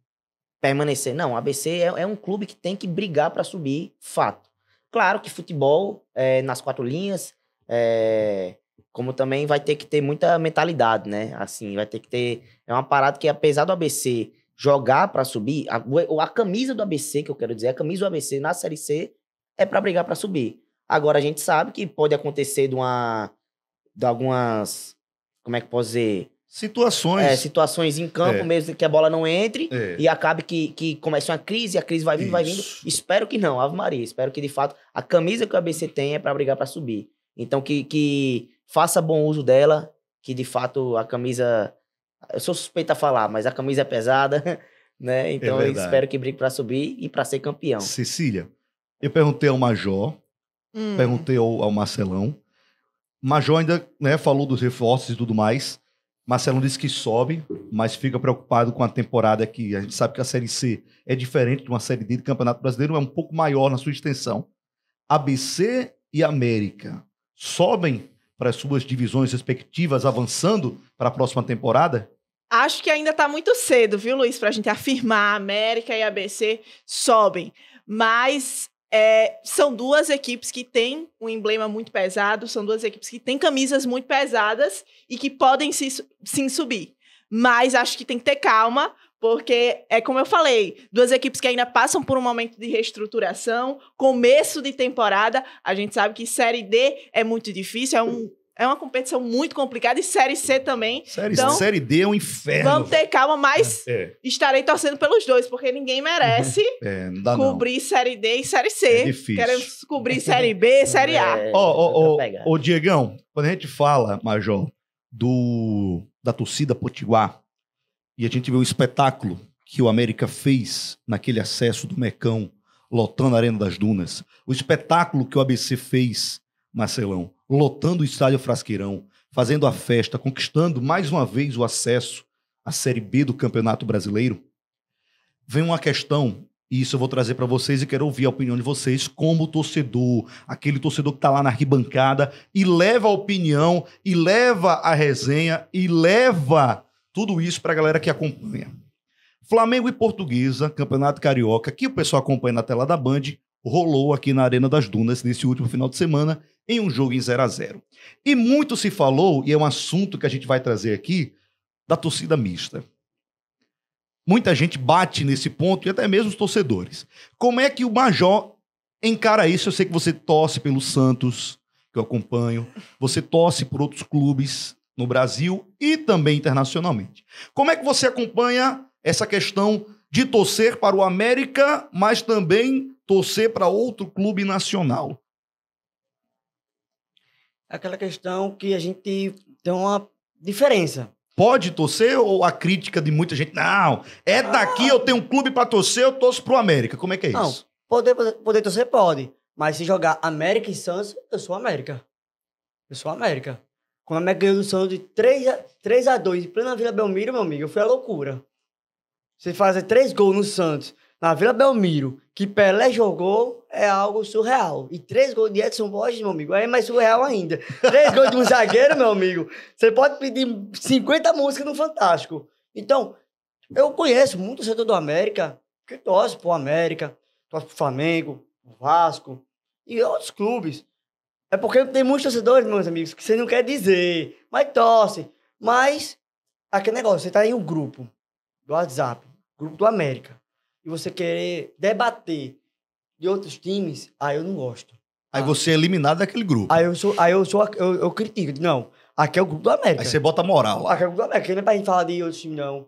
permanecer. Não, o ABC é, é um clube que tem que brigar para subir, fato. Claro que futebol é, nas quatro linhas, é, como também vai ter que ter muita mentalidade, né? Assim, vai ter que ter. É uma parada que, apesar do ABC jogar para subir, a, a camisa do ABC, que eu quero dizer, a camisa do ABC na Série C é para brigar para subir. Agora a gente sabe que pode acontecer de uma. de algumas. Como é que posso dizer? Situações. É, situações em campo é. mesmo, que a bola não entre é. e acabe que, que comece uma crise, a crise vai vindo, Isso. vai vindo. Espero que não, Ave Maria. Espero que, de fato, a camisa que o ABC tem é para brigar para subir. Então, que, que faça bom uso dela, que, de fato, a camisa... Eu sou suspeito a falar, mas a camisa é pesada, né? É então, eu espero que brigue para subir e para ser campeão. Cecília, eu perguntei ao Major, hum. perguntei ao, ao Marcelão. Major ainda né, falou dos reforços e tudo mais. Marcelo disse que sobe, mas fica preocupado com a temporada que a gente sabe que a Série C é diferente de uma Série D do Campeonato Brasileiro, é um pouco maior na sua extensão. ABC e América sobem para as suas divisões respectivas, avançando para a próxima temporada? Acho que ainda está muito cedo, viu, Luiz, para a gente afirmar América e ABC sobem. Mas é, são duas equipes que têm um emblema muito pesado, são duas equipes que têm camisas muito pesadas e que podem se, sim subir. Mas acho que tem que ter calma, porque é como eu falei, duas equipes que ainda passam por um momento de reestruturação, começo de temporada. A gente sabe que Série D é muito difícil, é um é uma competição muito complicada e Série C também. Série, então, série D é um inferno. Vamos ter calma, mas é. estarei torcendo pelos dois, porque ninguém merece é, não cobrir não. Série D e Série C. É difícil. Queremos cobrir Série B, é. Série A. Ô, oh, oh, oh, Diegão, quando a gente fala, Major, do, da torcida Potiguar, e a gente vê o espetáculo que o América fez naquele acesso do Mecão, lotando a Arena das Dunas, o espetáculo que o ABC fez, Marcelão, lotando o estádio Frasqueirão, fazendo a festa, conquistando mais uma vez o acesso à Série B do Campeonato Brasileiro, vem uma questão, e isso eu vou trazer para vocês e quero ouvir a opinião de vocês como torcedor, aquele torcedor que está lá na arquibancada e leva a opinião, e leva a resenha, e leva tudo isso para a galera que acompanha. Flamengo e Portuguesa, Campeonato Carioca, que o pessoal acompanha na tela da Band, rolou aqui na Arena das Dunas nesse último final de semana em um jogo em 0 a 0 E muito se falou, e é um assunto que a gente vai trazer aqui, da torcida mista. Muita gente bate nesse ponto, e até mesmo os torcedores. Como é que o Major encara isso? Eu sei que você torce pelo Santos, que eu acompanho, você torce por outros clubes no Brasil e também internacionalmente. Como é que você acompanha essa questão de torcer para o América, mas também torcer para outro clube nacional? aquela questão que a gente tem uma diferença. Pode torcer ou a crítica de muita gente? Não, é daqui, eu tenho um clube para torcer, eu torço pro América. Como é que é não, isso? não poder, poder torcer pode, mas se jogar América e Santos, eu sou América. Eu sou América. Quando a América ganhou do Santos de 3 a, 3 a 2 em plena Vila Belmiro, meu amigo, foi a loucura. Você fazer três gols no Santos, na Vila Belmiro, que Pelé jogou, é algo surreal. E três gols de Edson Borges, meu amigo, é mais surreal ainda. Três gols de um zagueiro, meu amigo, você pode pedir 50 músicas no Fantástico. Então, eu conheço muito o setor do América, que torce pro América, torce pro Flamengo, pro Vasco e outros clubes. É porque tem muitos torcedores, meus amigos, que você não quer dizer, mas torce. Mas, aquele negócio, você tá em um grupo do WhatsApp, grupo do América você querer debater de outros times, aí eu não gosto. Aí ah. você é eliminado daquele grupo. Aí eu sou, aí eu sou, eu, eu critico. Não, aqui é o grupo do América. Aí você bota moral. Aqui é o grupo do América, não é pra gente falar de outros times, não.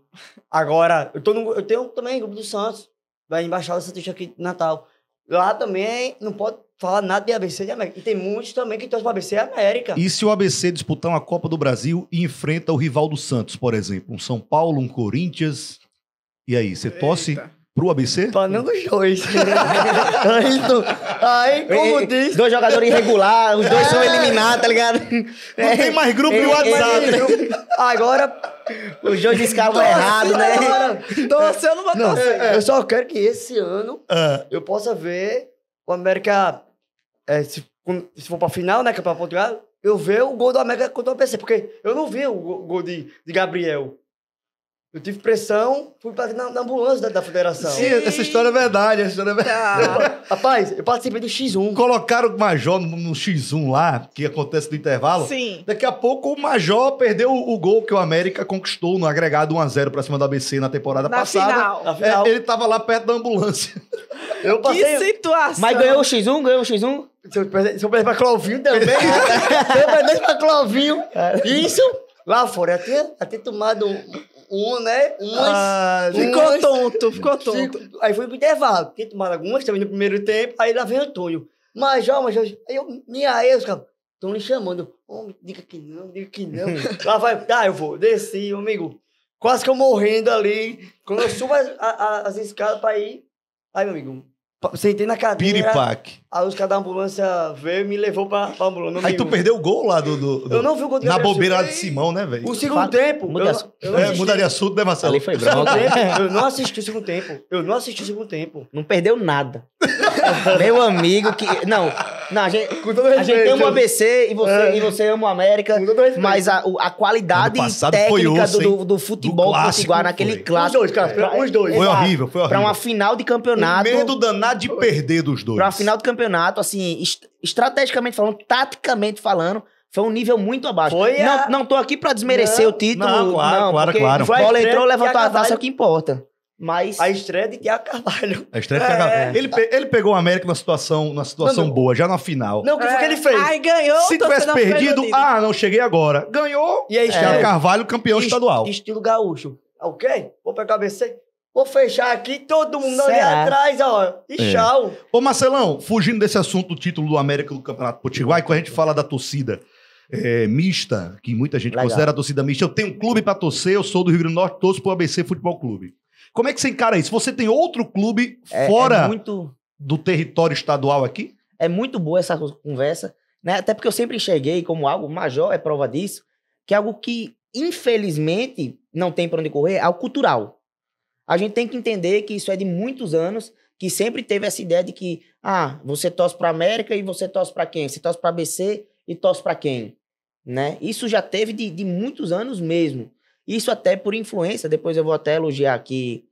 Agora, eu, tô no, eu tenho também o grupo do Santos, da Embaixada Santista aqui de Natal. Lá também não pode falar nada de ABC de América. E tem muitos também que torcem o ABC América. E se o ABC disputar uma Copa do Brasil e enfrenta o rival do Santos, por exemplo? Um São Paulo, um Corinthians. E aí, você torce? Eita. Pro ABC? Falando os dois. aí, tu, aí, como e, diz. Dois jogadores irregulares, os dois é. são eliminados, tá ligado? Não é. tem mais grupo de é, WhatsApp. Ele, agora, os dois escalam é errado, né? né agora, torcendo pra não, é, é, Eu só quero que esse ano eu possa ver o América. se, se for pra final, né? que pra Portugal, eu ver o gol do América contra o ABC. Porque eu não vi o gol de, de Gabriel. Eu tive pressão, fui pra, na, na ambulância da, da federação. Sim, essa história é verdade, essa história é verdade. Ah. rapaz, eu participei do X1. Colocaram o Major no, no, X1 lá, que acontece no intervalo. Sim. Daqui a pouco o Major perdeu o, o gol que o América conquistou no agregado 1x0 pra cima da ABC na temporada na passada. Final. Na final. É, ele tava lá perto da ambulância. Eu passei, que situação! Mas ganhou o X1, ganhou o X1. Se eu perder pra Clovinho também. se eu perder pra Clovinho. É. Isso, lá fora. Eu até tomado um, né? Umas, ah, umas, ficou tonto, ficou tonto. Fico, aí foi pro intervalo, porque tomaram algumas também no primeiro tempo, aí lá vem Antônio. Mas, ó, mas, aí eu, minha aí, os caras estão me chamando. Oh, diga que não, diga que não. lá vai, tá, eu vou, desci, amigo. Quase que eu morrendo ali. Quando eu subo as, as escadas pra ir, aí, meu amigo, Sentei na cadeira. Piripaque. Aí os caras da ambulância veio e me levou pra, pra ambulância. Aí tu perdeu o gol lá do. do, do eu não vi o gol do Na bobeira lá de Simão, né, velho? O segundo Fala, tempo. Muda eu, eu é, assunto, né, Marcelo? Ali foi bronca. eu não assisti o segundo tempo. Eu não assisti o segundo tempo. Não perdeu nada. Meu amigo que. Não, não, a gente, com todo respeito. A gente ama o ABC e você, é. e você ama o América. Com todo respeito. Mas a, a qualidade técnica osso, do, do, futebol do potiguar naquele foi. clássico. Os dois, cara. Os dois. Foi horrível, foi horrível. Pra uma final de campeonato. O medo danado de perder dos dois. Pra uma final de campeonato, assim, est estrategicamente falando, taticamente falando. Foi um nível muito abaixo. Foi a... não, não tô aqui para desmerecer não, o título. Não, claro, não, claro, claro. O entrou, levantou a taça, é o que importa. Mas a estreia é de Thiago Carvalho. A estreia é de Thiago Carvalho. É. Ele, pe ele pegou o América numa situação, numa situação não, não. boa, já na final. Não, o que foi que ele fez? Aí ganhou. Se tivesse perdido, ah, não, cheguei agora. Ganhou. E aí, é. Thiago é. Carvalho, campeão Est estadual. Estilo gaúcho. Ah, ok? Vou pegar BC. Vou fechar aqui, todo mundo ali atrás, ó. E tchau. Ô, Marcelão, fugindo desse assunto do título do América do Campeonato Potiguar, quando a gente fala da torcida é, mista, que muita gente Legal. considera a torcida mista, eu tenho um clube para torcer, eu sou do Rio Grande do Norte, torço pro ABC Futebol Clube. Como é que você encara isso? Você tem outro clube é, é fora é muito... do território estadual aqui? É muito boa essa conversa, né? Até porque eu sempre enxerguei como algo, Major é prova disso, que é algo que, infelizmente, não tem para onde correr, é o cultural. A gente tem que entender que isso é de muitos anos, que sempre teve essa ideia de que, ah, você torce para América e você torce para quem? Você torce para BC e torce para quem? Né? Isso já teve de, de muitos anos mesmo. Isso até por influência, depois eu vou até elogiar aqui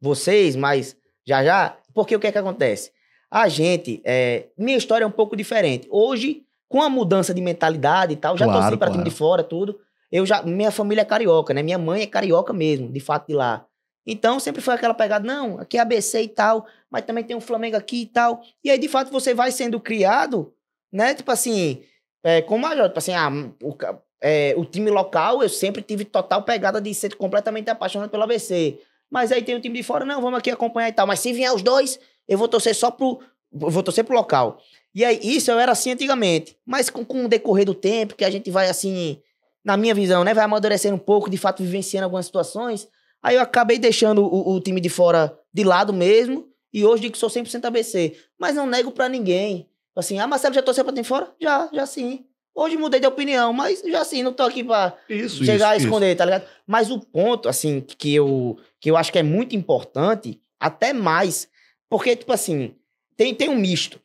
vocês, mas já já, porque o que é que acontece? A gente, é, minha história é um pouco diferente. Hoje, com a mudança de mentalidade e tal, já claro, torci para claro. time de fora, tudo. Eu já, minha família é carioca, né? Minha mãe é carioca mesmo, de fato de lá. Então sempre foi aquela pegada, não, aqui é ABC e tal, mas também tem o um Flamengo aqui e tal. E aí, de fato, você vai sendo criado, né? Tipo assim, é, com maior, tipo assim, ah, o, é, o time local, eu sempre tive total pegada de ser completamente apaixonado pelo ABC. Mas aí tem o time de fora, não, vamos aqui acompanhar e tal. Mas se vier os dois, eu vou torcer só pro. vou torcer pro local. E aí, isso eu era assim antigamente. Mas com, com o decorrer do tempo, que a gente vai assim, na minha visão, né? Vai amadurecendo um pouco, de fato, vivenciando algumas situações. Aí eu acabei deixando o, o time de fora de lado mesmo. E hoje digo que sou 100% ABC. Mas não nego para ninguém. Assim, ah, Marcelo já torceu pra time fora? Já, já sim. Hoje mudei de opinião, mas já assim, não tô aqui pra isso, chegar isso, a esconder, isso. tá ligado? Mas o ponto, assim, que eu, que eu acho que é muito importante, até mais, porque, tipo assim, tem, tem um misto.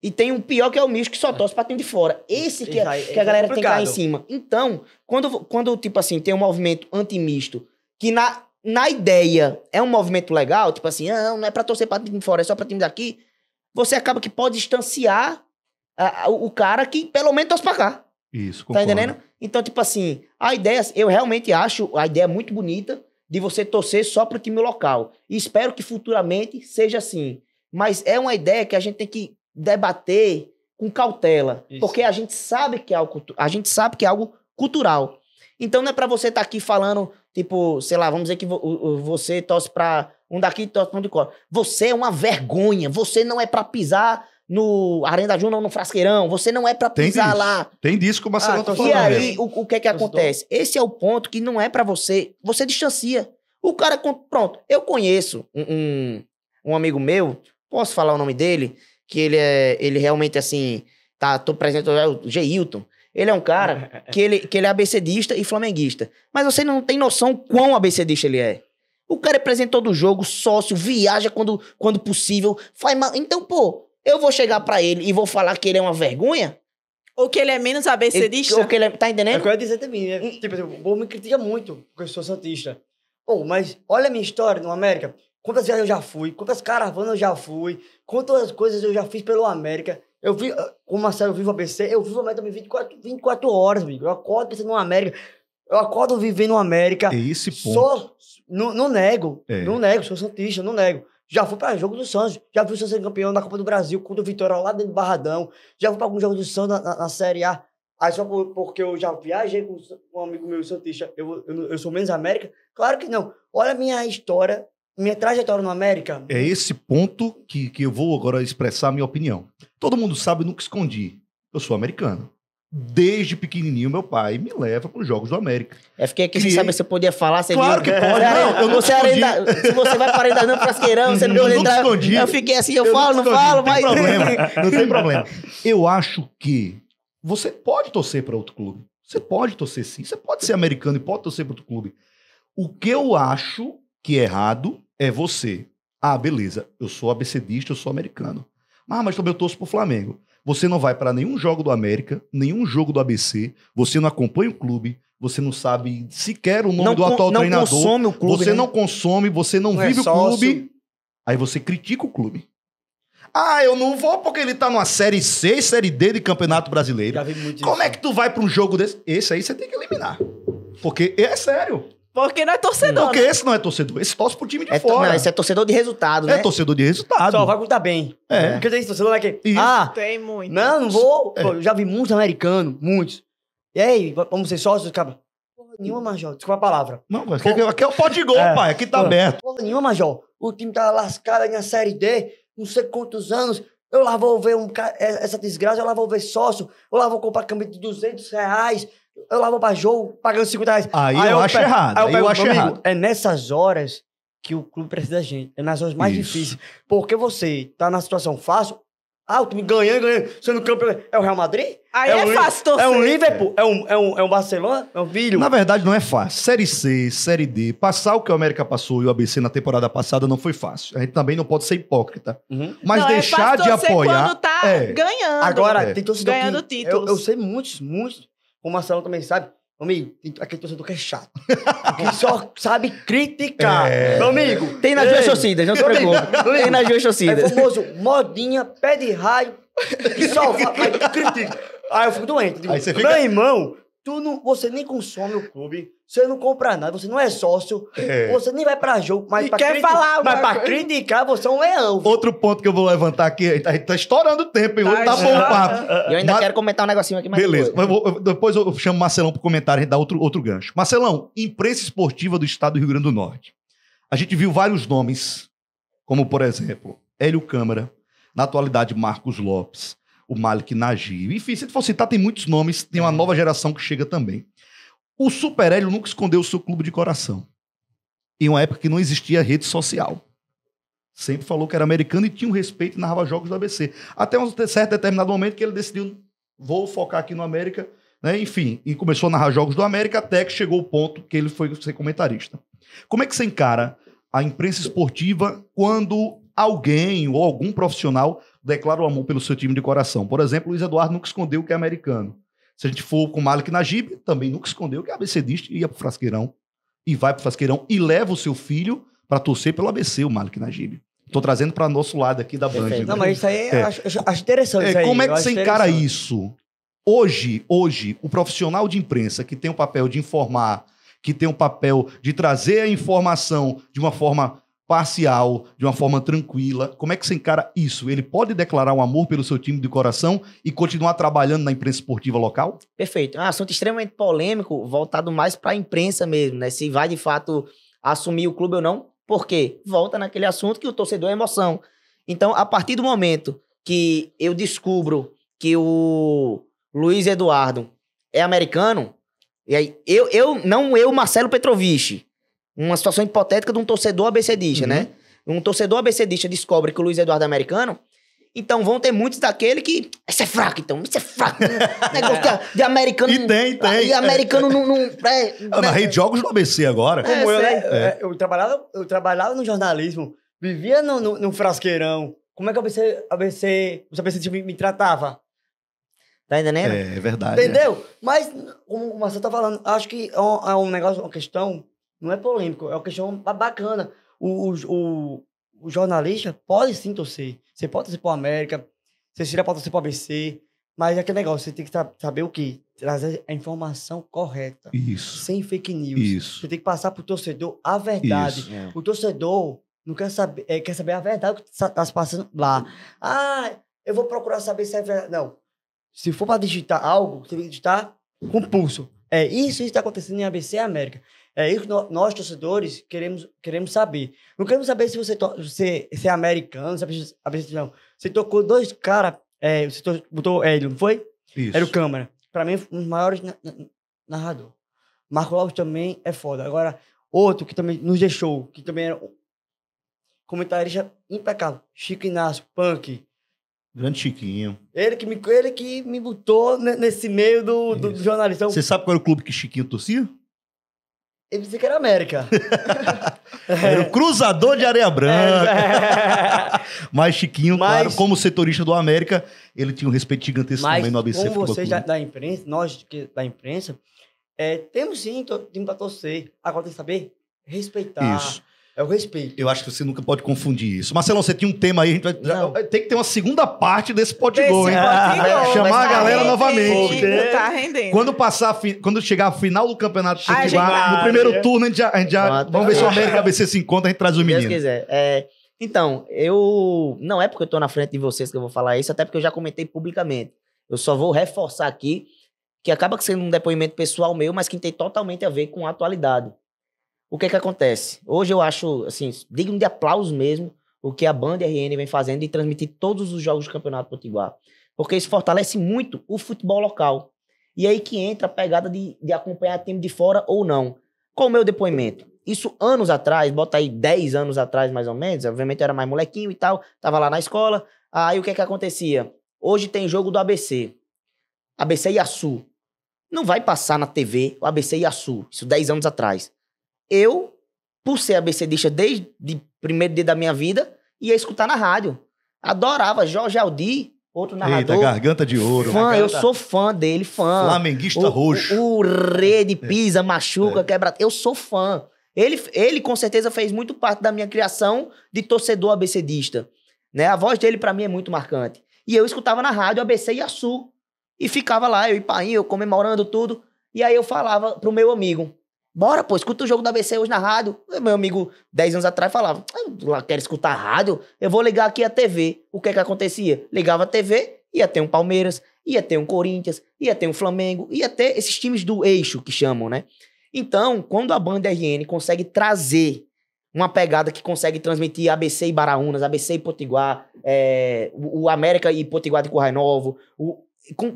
E tem um pior que é o misto que só é. torce pra time de fora. Esse que, é, que a é galera tem que lá em cima. Então, quando, quando tipo assim, tem um movimento anti-misto que na, na ideia é um movimento legal, tipo assim, ah, não é pra torcer pra time de fora, é só pra time daqui, você acaba que pode distanciar a, o cara que pelo menos torce pra cá. Isso, tá concordo. Tá entendendo? Então, tipo assim, a ideia, eu realmente acho a ideia muito bonita de você torcer só pro time local. E espero que futuramente seja assim. Mas é uma ideia que a gente tem que debater com cautela, Isso. porque a gente sabe que é algo, a gente sabe que é algo cultural. Então não é para você estar tá aqui falando, tipo, sei lá, vamos dizer que vo, você torce para um daqui, torce pra um de cor Você é uma vergonha, você não é para pisar no Arena Juna ou no Frasqueirão, você não é para pisar tem lá. Tem disso que o Barcelona ah, tá falando. E aí, o, o, que é que acontece? Esse é o ponto que não é para você, você distancia. O cara, pronto, eu conheço um, um, um, amigo meu, posso falar o nome dele, que ele é, ele realmente assim, tá, tô presente, é o Hilton Ele é um cara é, é. que ele, que ele é abecedista e flamenguista. Mas você não tem noção quão abecedista ele é. O cara é presente todo jogo, sócio, viaja quando, quando possível, faz mal. Então, pô, eu vou chegar para ele e vou falar que ele é uma vergonha? Ou que ele é menos abecedista? ou que ele é, tá entendendo? É o que eu ia dizer também, né? Tipo assim, o povo me critica muito porque eu sou santista. Pô, oh, mas olha a minha história no América. Quantas viagens eu já fui, quantas caravanas eu já fui, quantas coisas eu já fiz pelo América. Eu vi, ah, como Marcelo, eu vivo ABC, eu vivo o América 24, 24 horas, amigo. Eu acordo pensando no América. Eu acordo vivendo no América. É esse ponto. não, não nego, é. não nego, sou santista, não nego. Já fui para jogo do Santos. Já vi o Santos ser campeão na Copa do Brasil contra o Vitória lá dentro do Barradão. Já fui para alguns jogos do Santos na, na, na, Série A. Aí só por, porque eu já viajei com um amigo meu santista, eu, eu, eu sou menos América? Claro que não. Olha a minha história, minha trajetória no América. É esse ponto que, que eu vou agora expressar a minha opinião. Todo mundo sabe, eu nunca escondi. Eu sou americano. Desde pequenininho, meu pai me leva para os Jogos do América. É, fiquei aqui sem saber se eu podia falar. Você claro viu? que pode. não, eu não você ainda, se você vai para ainda não frasqueirão, você não pode entrar. Escondi, eu fiquei assim, eu, eu falo, não, escondi, falo, não mas... Tem problema, não tem problema. Eu acho que você pode torcer para outro clube. Você pode torcer sim. Você pode ser americano e pode torcer para outro clube. O que eu acho que é errado é você. Ah, beleza, eu sou abecedista, eu sou americano. Ah, mas também eu torço para o Flamengo. Você não vai para nenhum jogo do América, nenhum jogo do ABC, você não acompanha o clube, você não sabe sequer o nome não do treinador. atual não treinador. Consome o clube, você né? não consome, você não, não é vive é o clube. Aí você critica o clube. Ah, eu não vou porque ele tá numa série C, série D de Campeonato Brasileiro. Como é que tu vai para um jogo desse? Esse aí você tem que eliminar. Porque é sério. Porque não é torcedor. Porque né? esse não é torcedor, esse torce pro time de é fora. Não, esse é torcedor de resultado, é né? É torcedor de resultado. Só vai contar bem. É. Porque tem esse torcedor lá que. Isso. Ah, tem muito. Não, não vou. É. Pô, já vi muitos americanos, muitos. E aí, vamos ser sócios, cabra? Porra nenhuma, Major. Desculpa a palavra. Não, aqui, aqui é o pó de gol, é. pai. Aqui tá Porra. aberto. Porra nenhuma, Major. O time tá lascado na Série D, não sei quantos anos. Eu lá vou ver um, é, essa desgraça, eu lá vou ver sócio, eu lá vou comprar camisa de 200 reais eu lá vou pra jogo pagando 50 reais. Aí, aí eu, eu, acho pego, errado. Aí eu, aí eu acho amigo, errado. É nessas horas que o clube precisa da gente. É nas horas mais Isso. difíceis. Porque você tá na situação fácil. Ah, o time ganhando, ganhando, sendo campeão. É o Real Madrid? Aí é, é um fácil torcer. É um Liverpool? É. é, um, é, um, é um Barcelona? É um filho? Na verdade, não é fácil. Série C, Série D, passar o que o América passou e o ABC na temporada passada não foi fácil. A gente também não pode ser hipócrita. Uhum. Mas não, é deixar é de apoiar. quando tá é. ganhando. Agora, tem torcedor ganhando que, títulos. Eu, eu sei muitos, muitos o Marcelo também sabe. Amigo, aquele torcedor que é chato. que só sabe criticar. É. Meu amigo. Tem nas duas torcidas, não te preocupe. Tem nas duas torcidas. É famoso modinha, pé de raio, que só fala, critica. Aí eu fico doente. Digo, Aí fica... Meu irmão, tu não, você nem consome o clube. Você não compra nada, você não é sócio, é. você nem vai pra jogo, mas, e pra, quer criticar, falar mas pra criticar você é um leão. Outro ponto que eu vou levantar aqui, a gente tá, tá estourando o tempo, e tá, tá bom o papo. E eu ainda mas, quero comentar um negocinho aqui mais Beleza, depois. Eu depois eu chamo o Marcelão pro comentário, a gente dá outro, outro gancho. Marcelão, imprensa esportiva do estado do Rio Grande do Norte. A gente viu vários nomes, como por exemplo, Hélio Câmara, na atualidade Marcos Lopes, o Malik Nagy. Enfim, se for citar, tem muitos nomes, tem uma nova geração que chega também. O Super Hélio nunca escondeu o seu clube de coração. Em uma época que não existia rede social. Sempre falou que era americano e tinha um respeito e narrava jogos do ABC. Até um certo determinado momento que ele decidiu, vou focar aqui no América, né? enfim, e começou a narrar jogos do América até que chegou o ponto que ele foi ser comentarista. Como é que você encara a imprensa esportiva quando alguém ou algum profissional declara o amor pelo seu time de coração? Por exemplo, Luiz Eduardo nunca escondeu que é americano. Se a gente for com o Malik Najib, também nunca escondeu que é ABCdista, ia pro Frasqueirão e vai pro Frasqueirão e leva o seu filho para torcer pelo ABC, o Malik Najib. Tô trazendo para nosso lado aqui da Band. Né? Não, mas isso aí é. acho, acho interessante. É, aí, como é que você encara isso? Hoje, hoje, o profissional de imprensa que tem o papel de informar, que tem o papel de trazer a informação de uma forma parcial, de uma forma tranquila. Como é que você encara isso? Ele pode declarar um amor pelo seu time de coração e continuar trabalhando na imprensa esportiva local? Perfeito. É um assunto extremamente polêmico, voltado mais para a imprensa mesmo, né? Se vai de fato assumir o clube ou não. Por quê? Volta naquele assunto que o torcedor é emoção. Então, a partir do momento que eu descubro que o Luiz Eduardo é americano, e aí eu, eu não eu, Marcelo Petrovich, uma situação hipotética de um torcedor abecedista, uhum. né? Um torcedor abecedista descobre que o Luiz Eduardo é americano, então vão ter muitos daquele que. Isso é fraco, então. Isso é fraco. Né? Negócio de, de americano. E tem, tem. E americano não. não Na é, ah, narrei né? jogos do ABC agora. É, como eu, né? É, é. Eu, trabalhava, eu trabalhava no jornalismo, vivia no, no, no frasqueirão. Como é que o ABC, ABC, os ABC me, me tratava? Tá entendendo? É, é verdade. Entendeu? Mas, como o Marcelo tá falando, acho que é um, é um negócio, uma questão não é polêmico, é uma questão bacana. O, o, o jornalista pode sim torcer. Você pode torcer para o América, você seria para torcer para o ABC, mas é aquele negócio, você tem que saber o que? Trazer a informação correta. Isso. Sem fake news. Isso. Você tem que passar para o torcedor a verdade. Isso. O torcedor não quer saber, é, quer saber a verdade que está tá se passando lá. Ah, eu vou procurar saber se é verdade. Não. Se for para digitar algo, você tem que digitar com pulso. É isso que está acontecendo em ABC América. É isso que nós, torcedores, queremos, queremos saber. Não queremos saber se você, você é americano, se é ABC, não. Você tocou dois caras, é, você botou Hélio, não foi? Isso. Era o Câmara. Para mim, um dos maiores na, na, narrador. Marco Alves também é foda. Agora, outro que também nos deixou, que também era um comentarista impecável, Chico Inácio, Punk. Grande Chiquinho. Ele que me, ele que me botou nesse meio do, do jornalista. Você sabe qual era o clube que Chiquinho torcia? Ele dizia que era América. era o cruzador de areia branca. Mas Chiquinho, Mas, claro, como setorista do América, ele tinha um respeito gigantesco Mas, também no ABC. Como vocês da, imprensa, nós da imprensa, é, temos sim time para torcer. Agora tem que saber respeitar. Isso. É o respeito. Eu acho que você nunca pode confundir isso. Marcelão, você tinha um tema aí. Vai... Tem que ter uma segunda parte desse gol, hein? Ah, chamar a tá galera rendendo, novamente. Tá rendendo. Quando, passar fi... Quando chegar a final do campeonato de ah, no primeiro turno, a gente já. A gente já... Vamos tá ver se o América ABC se encontra, a gente traz o menino. Se Deus quiser. É... Então, eu. Não é porque eu tô na frente de vocês que eu vou falar isso, até porque eu já comentei publicamente. Eu só vou reforçar aqui que acaba sendo um depoimento pessoal meu, mas que tem totalmente a ver com a atualidade o que é que acontece? Hoje eu acho, assim, digno de aplauso mesmo o que a Band RN vem fazendo e transmitir todos os jogos do Campeonato Potiguar. Porque isso fortalece muito o futebol local. E aí que entra a pegada de, de acompanhar time de fora ou não. Qual o meu depoimento? Isso anos atrás, bota aí 10 anos atrás mais ou menos, obviamente eu era mais molequinho e tal, tava lá na escola. Aí o que é que acontecia? Hoje tem jogo do ABC. ABC e Iaçu. Não vai passar na TV o ABC e Iaçu, isso 10 anos atrás eu, por ser ABCdista desde o primeiro dia da minha vida, ia escutar na rádio. Adorava Jorge Aldi, outro narrador. Eita, garganta de ouro. Fã, garganta... Né? eu sou fã dele, fã. Flamenguista o, roxo. O, o Rede é. pisa, machuca, é. quebra... Eu sou fã. Ele, ele, com certeza, fez muito parte da minha criação de torcedor ABCdista. Né? A voz dele, para mim, é muito marcante. E eu escutava na rádio ABC e Açu. E ficava lá, eu e Painho, eu comemorando tudo. E aí eu falava pro meu amigo, Bora, pô, escuta o jogo da ABC hoje na rádio. Meu amigo, 10 anos atrás, falava: ah, quero escutar rádio? Eu vou ligar aqui a TV. O que é que acontecia? Ligava a TV, ia ter um Palmeiras, ia ter um Corinthians, ia ter um Flamengo, ia ter esses times do eixo que chamam, né? Então, quando a banda RN consegue trazer uma pegada que consegue transmitir ABC e Baraunas, ABC e Potiguar, é, o, América e Potiguar de Currais Novo, o,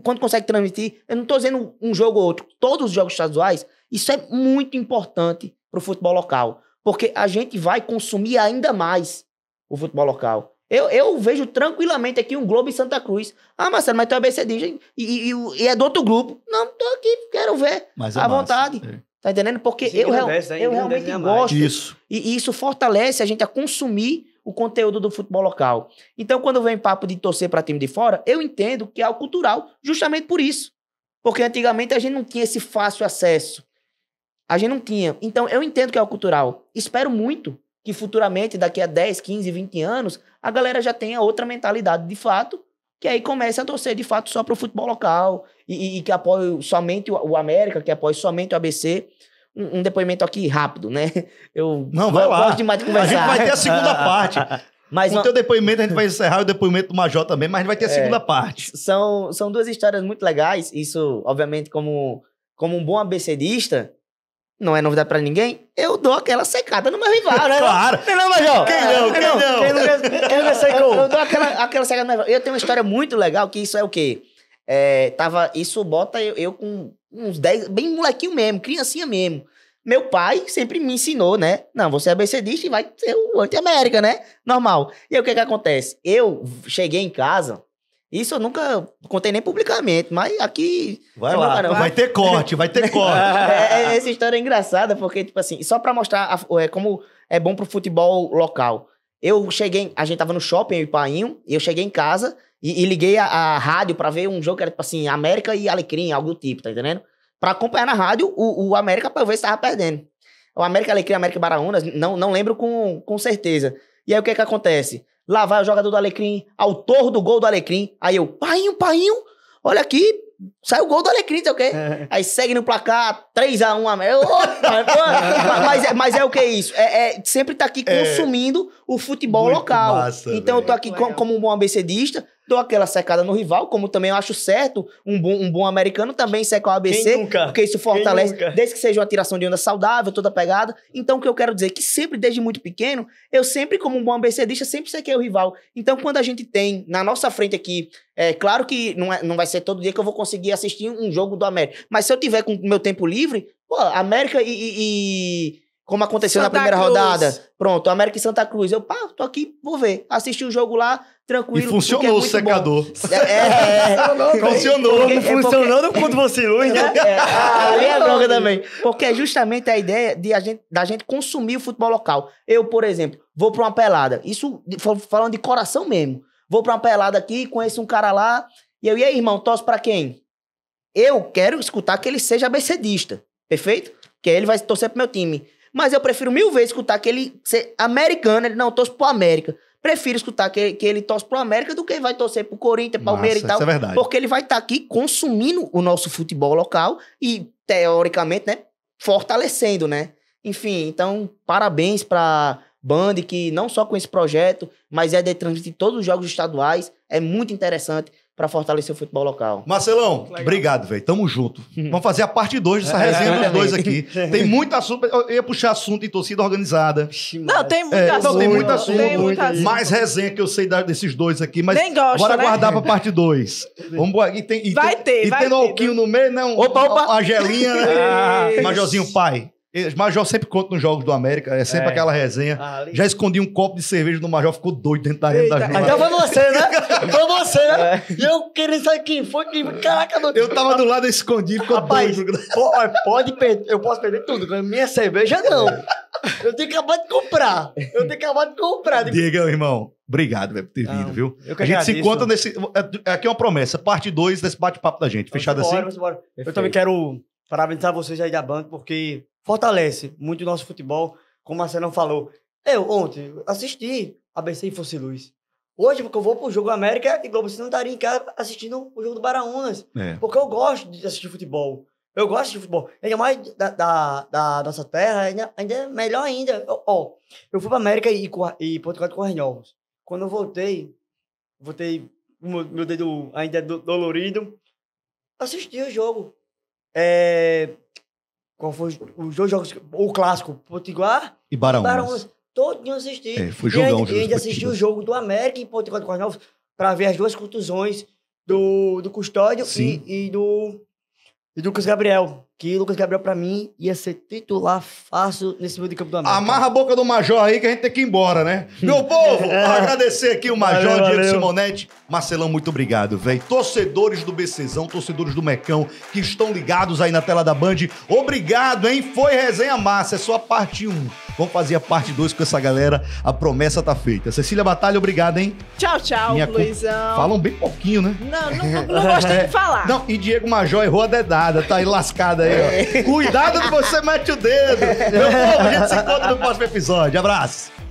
quando consegue transmitir, eu não estou dizendo um jogo ou outro, todos os jogos estaduais, isso é muito importante para o futebol local, porque a gente vai consumir ainda mais o futebol local. Eu, eu vejo tranquilamente aqui um Globo em Santa Cruz. Ah, Marcelo, mas tu é BCD e, e, e, é do outro grupo. Não, tô aqui, quero ver. Mas é à massa, vontade. É. Tá entendendo? Porque eu, real, né? eu realmente gosto. Isso. E, e isso fortalece a gente a consumir o conteúdo do futebol local. Então, quando vem papo de torcer para time de fora, eu entendo que é o cultural, justamente por isso. Porque antigamente a gente não tinha esse fácil acesso a gente não tinha. Então, eu entendo que é o cultural. Espero muito que futuramente, daqui a 10, 15, 20 anos, a galera já tenha outra mentalidade de fato, que aí comece a torcer de fato só para o futebol local e, e, que apoie somente o América, que apoie somente o ABC. Um, um depoimento aqui rápido, né? Eu não, vai lá. demais de conversar. A gente vai ter a segunda parte. Mas o teu depoimento a gente vai encerrar o depoimento do Major também, mas a gente vai ter a é. segunda é, parte. São, são duas histórias muito legais. Isso, obviamente, como, como um bom ABCdista, não é novidade para ninguém, eu dou aquela secada no meu rival, né? claro! Não, é não, Major? Quem não? É, quem não? Quem não, quem não secou? Eu, eu dou aquela, aquela secada no meu rival. Eu tenho uma história muito legal que isso é o quê? É, tava, isso bota eu, eu com uns 10, bem molequinho mesmo, criancinha mesmo. Meu pai sempre me ensinou, né? Não, você é abecedista e vai ser o anti-América, né? Normal. E aí o que que acontece? Eu cheguei em casa, isso eu nunca contei nem publicamente, mas aqui. Vai é lá, vai ter corte, vai ter corte. É, é, essa história é engraçada, porque, tipo assim, só pra mostrar a, é, como é bom pro futebol local. Eu cheguei, a gente tava no shopping, eu e Painho, e eu cheguei em casa e, e liguei a, a, rádio pra ver um jogo que era, tipo assim, América e Alecrim, algo do tipo, tá entendendo? Pra acompanhar na rádio o, o América pra ver se tava perdendo. O América Alecrim, América Baraúnas, não, não lembro com, com certeza. E aí o que é que acontece? Lá vai o jogador do Alecrim, autor do gol do Alecrim. Aí eu, painho, painho, olha aqui, Sai o gol do Alecrim, sei o quê. É. Aí segue no placar 3x1 mas, é, mas é o que é isso? É, é sempre tá aqui é. consumindo é. o futebol Muito local. Massa, então véio. eu tô aqui como, como um bom abecedista, dou aquela secada no rival, como também eu acho certo um bom, um bom americano também secar o ABC, porque isso fortalece, desde que seja uma tiração de onda saudável, toda pegada. Então, o que eu quero dizer é que sempre, desde muito pequeno, eu sempre, como um bom deixa sempre sequei o rival. Então, quando a gente tem na nossa frente aqui, é claro que não, é, não vai ser todo dia que eu vou conseguir assistir um jogo do América, mas se eu tiver com meu tempo livre, pô, América e, e, e como aconteceu Santa na primeira Cruz. rodada. Pronto, América e Santa Cruz. Eu, pá, tô aqui, vou ver. Assisti o jogo lá, tranquilo. E funcionou é o secador. É, é, é, Funcionou. Porque, é porque... Funcionou no quanto você ilui, é, é, é, é, ali é droga também. Porque é justamente a ideia de a gente, da gente consumir o futebol local. Eu, por exemplo, vou pra uma pelada. Isso falando de coração mesmo. Vou pra uma pelada aqui, conheço um cara lá. E eu, e aí, irmão, torce pra quem? Eu quero escutar que ele seja abecedista. Perfeito? Que aí ele vai torcer pro meu time. Mas eu prefiro mil vezes escutar que ele ser americano, ele não, torce pro América. Prefiro escutar que, que ele torce pro América do que ele vai torcer pro Corinthians, Palmeiras e tal. Isso é verdade. Porque ele vai estar tá aqui consumindo o nosso futebol local e, teoricamente, né, fortalecendo, né? Enfim, então, parabéns pra Band, que não só com esse projeto, mas é de transmitir todos os jogos estaduais. É muito interessante para fortalecer o futebol local. Marcelão, obrigado, velho. Tamo junto. Uhum. Vamos fazer a parte 2 dessa é. resenha dos dois é. aqui. Tem muito assunto. Eu ia puxar assunto em torcida organizada. Não, tem muito é, assunto. tem muito assunto. Tem muito assunto. Mais resenha que eu sei desses dois aqui, mas Nem gosto, bora né? guardar pra parte 2. E tem, vai ter, E vai tem ter, no alquinho no meio, né? Um, opa, opa. Uma gelinha, né? Ah. Majorzinho pai. Major sempre conta nos jogos do América, é sempre é. aquela resenha. Ah, Já escondi um copo de cerveja do Major, ficou doido dentro da arena Eita, da gente Então foi você, né? Foi você, né? É. E é. eu querendo saber quem foi, quem... caraca... do Eu tava do lado escondido, ficou Rapaz, doido. pode perder, eu posso perder tudo, minha cerveja não. Eu tenho acabado de comprar, eu tenho acabado de comprar. Diga, irmão, obrigado velho, por ter vindo, não, viu? a gente se encontra nesse... É, é aqui é uma promessa, parte 2 desse bate-papo da gente, vamos fechado embora, assim? Vamos embora. Eu também quero parabenizar vocês aí da banca, porque fortalece muito o nosso futebol, como a Marcelão falou. Eu ontem assisti ABC e Fosse Luz. Hoje, porque eu vou pro Jogo América e Globo, você não estaria em casa assistindo o jogo do Baraunas. É. Porque eu gosto de assistir futebol. Eu gosto de futebol. Ainda mais da, da, da nossa terra, ainda, ainda é melhor ainda. Eu, ó, eu fui pra América e, e Portugal com Novos. Quando eu voltei, voltei meu, meu dedo ainda é dolorido, assisti o jogo. É, qual foi os dois jogos? O clássico, Potiguar e Barão. Barão todinho assisti. É, foi jogão, e, e ainda assisti o jogo do América em Potiguar do Cornel para ver as duas contusões do, do Custódio e, e, do e Lucas Gabriel, que Lucas Gabriel, pra mim, ia ser titular fácil nesse meio de campo do América. Amarra a boca do Major aí que a gente tem que ir embora, né? Meu povo, é. agradecer aqui o Major valeu, Diego valeu. Simonetti. Marcelão, muito obrigado, velho. Torcedores do BCzão, torcedores do Mecão, que estão ligados aí na tela da Band. Obrigado, hein? Foi resenha massa, é só a parte 1. Vamos fazer a parte 2 com essa galera. A promessa tá feita. Cecília Batalha, obrigado, hein? Tchau, tchau, Minha Luizão. Falam bem pouquinho, né? Não, não, não gostei de é. falar. Não, e Diego Major errou a dedada, tá aí lascada aí, ó. É. Cuidado que você mete o dedo. Meu povo, a gente se encontra no próximo episódio. Abraço.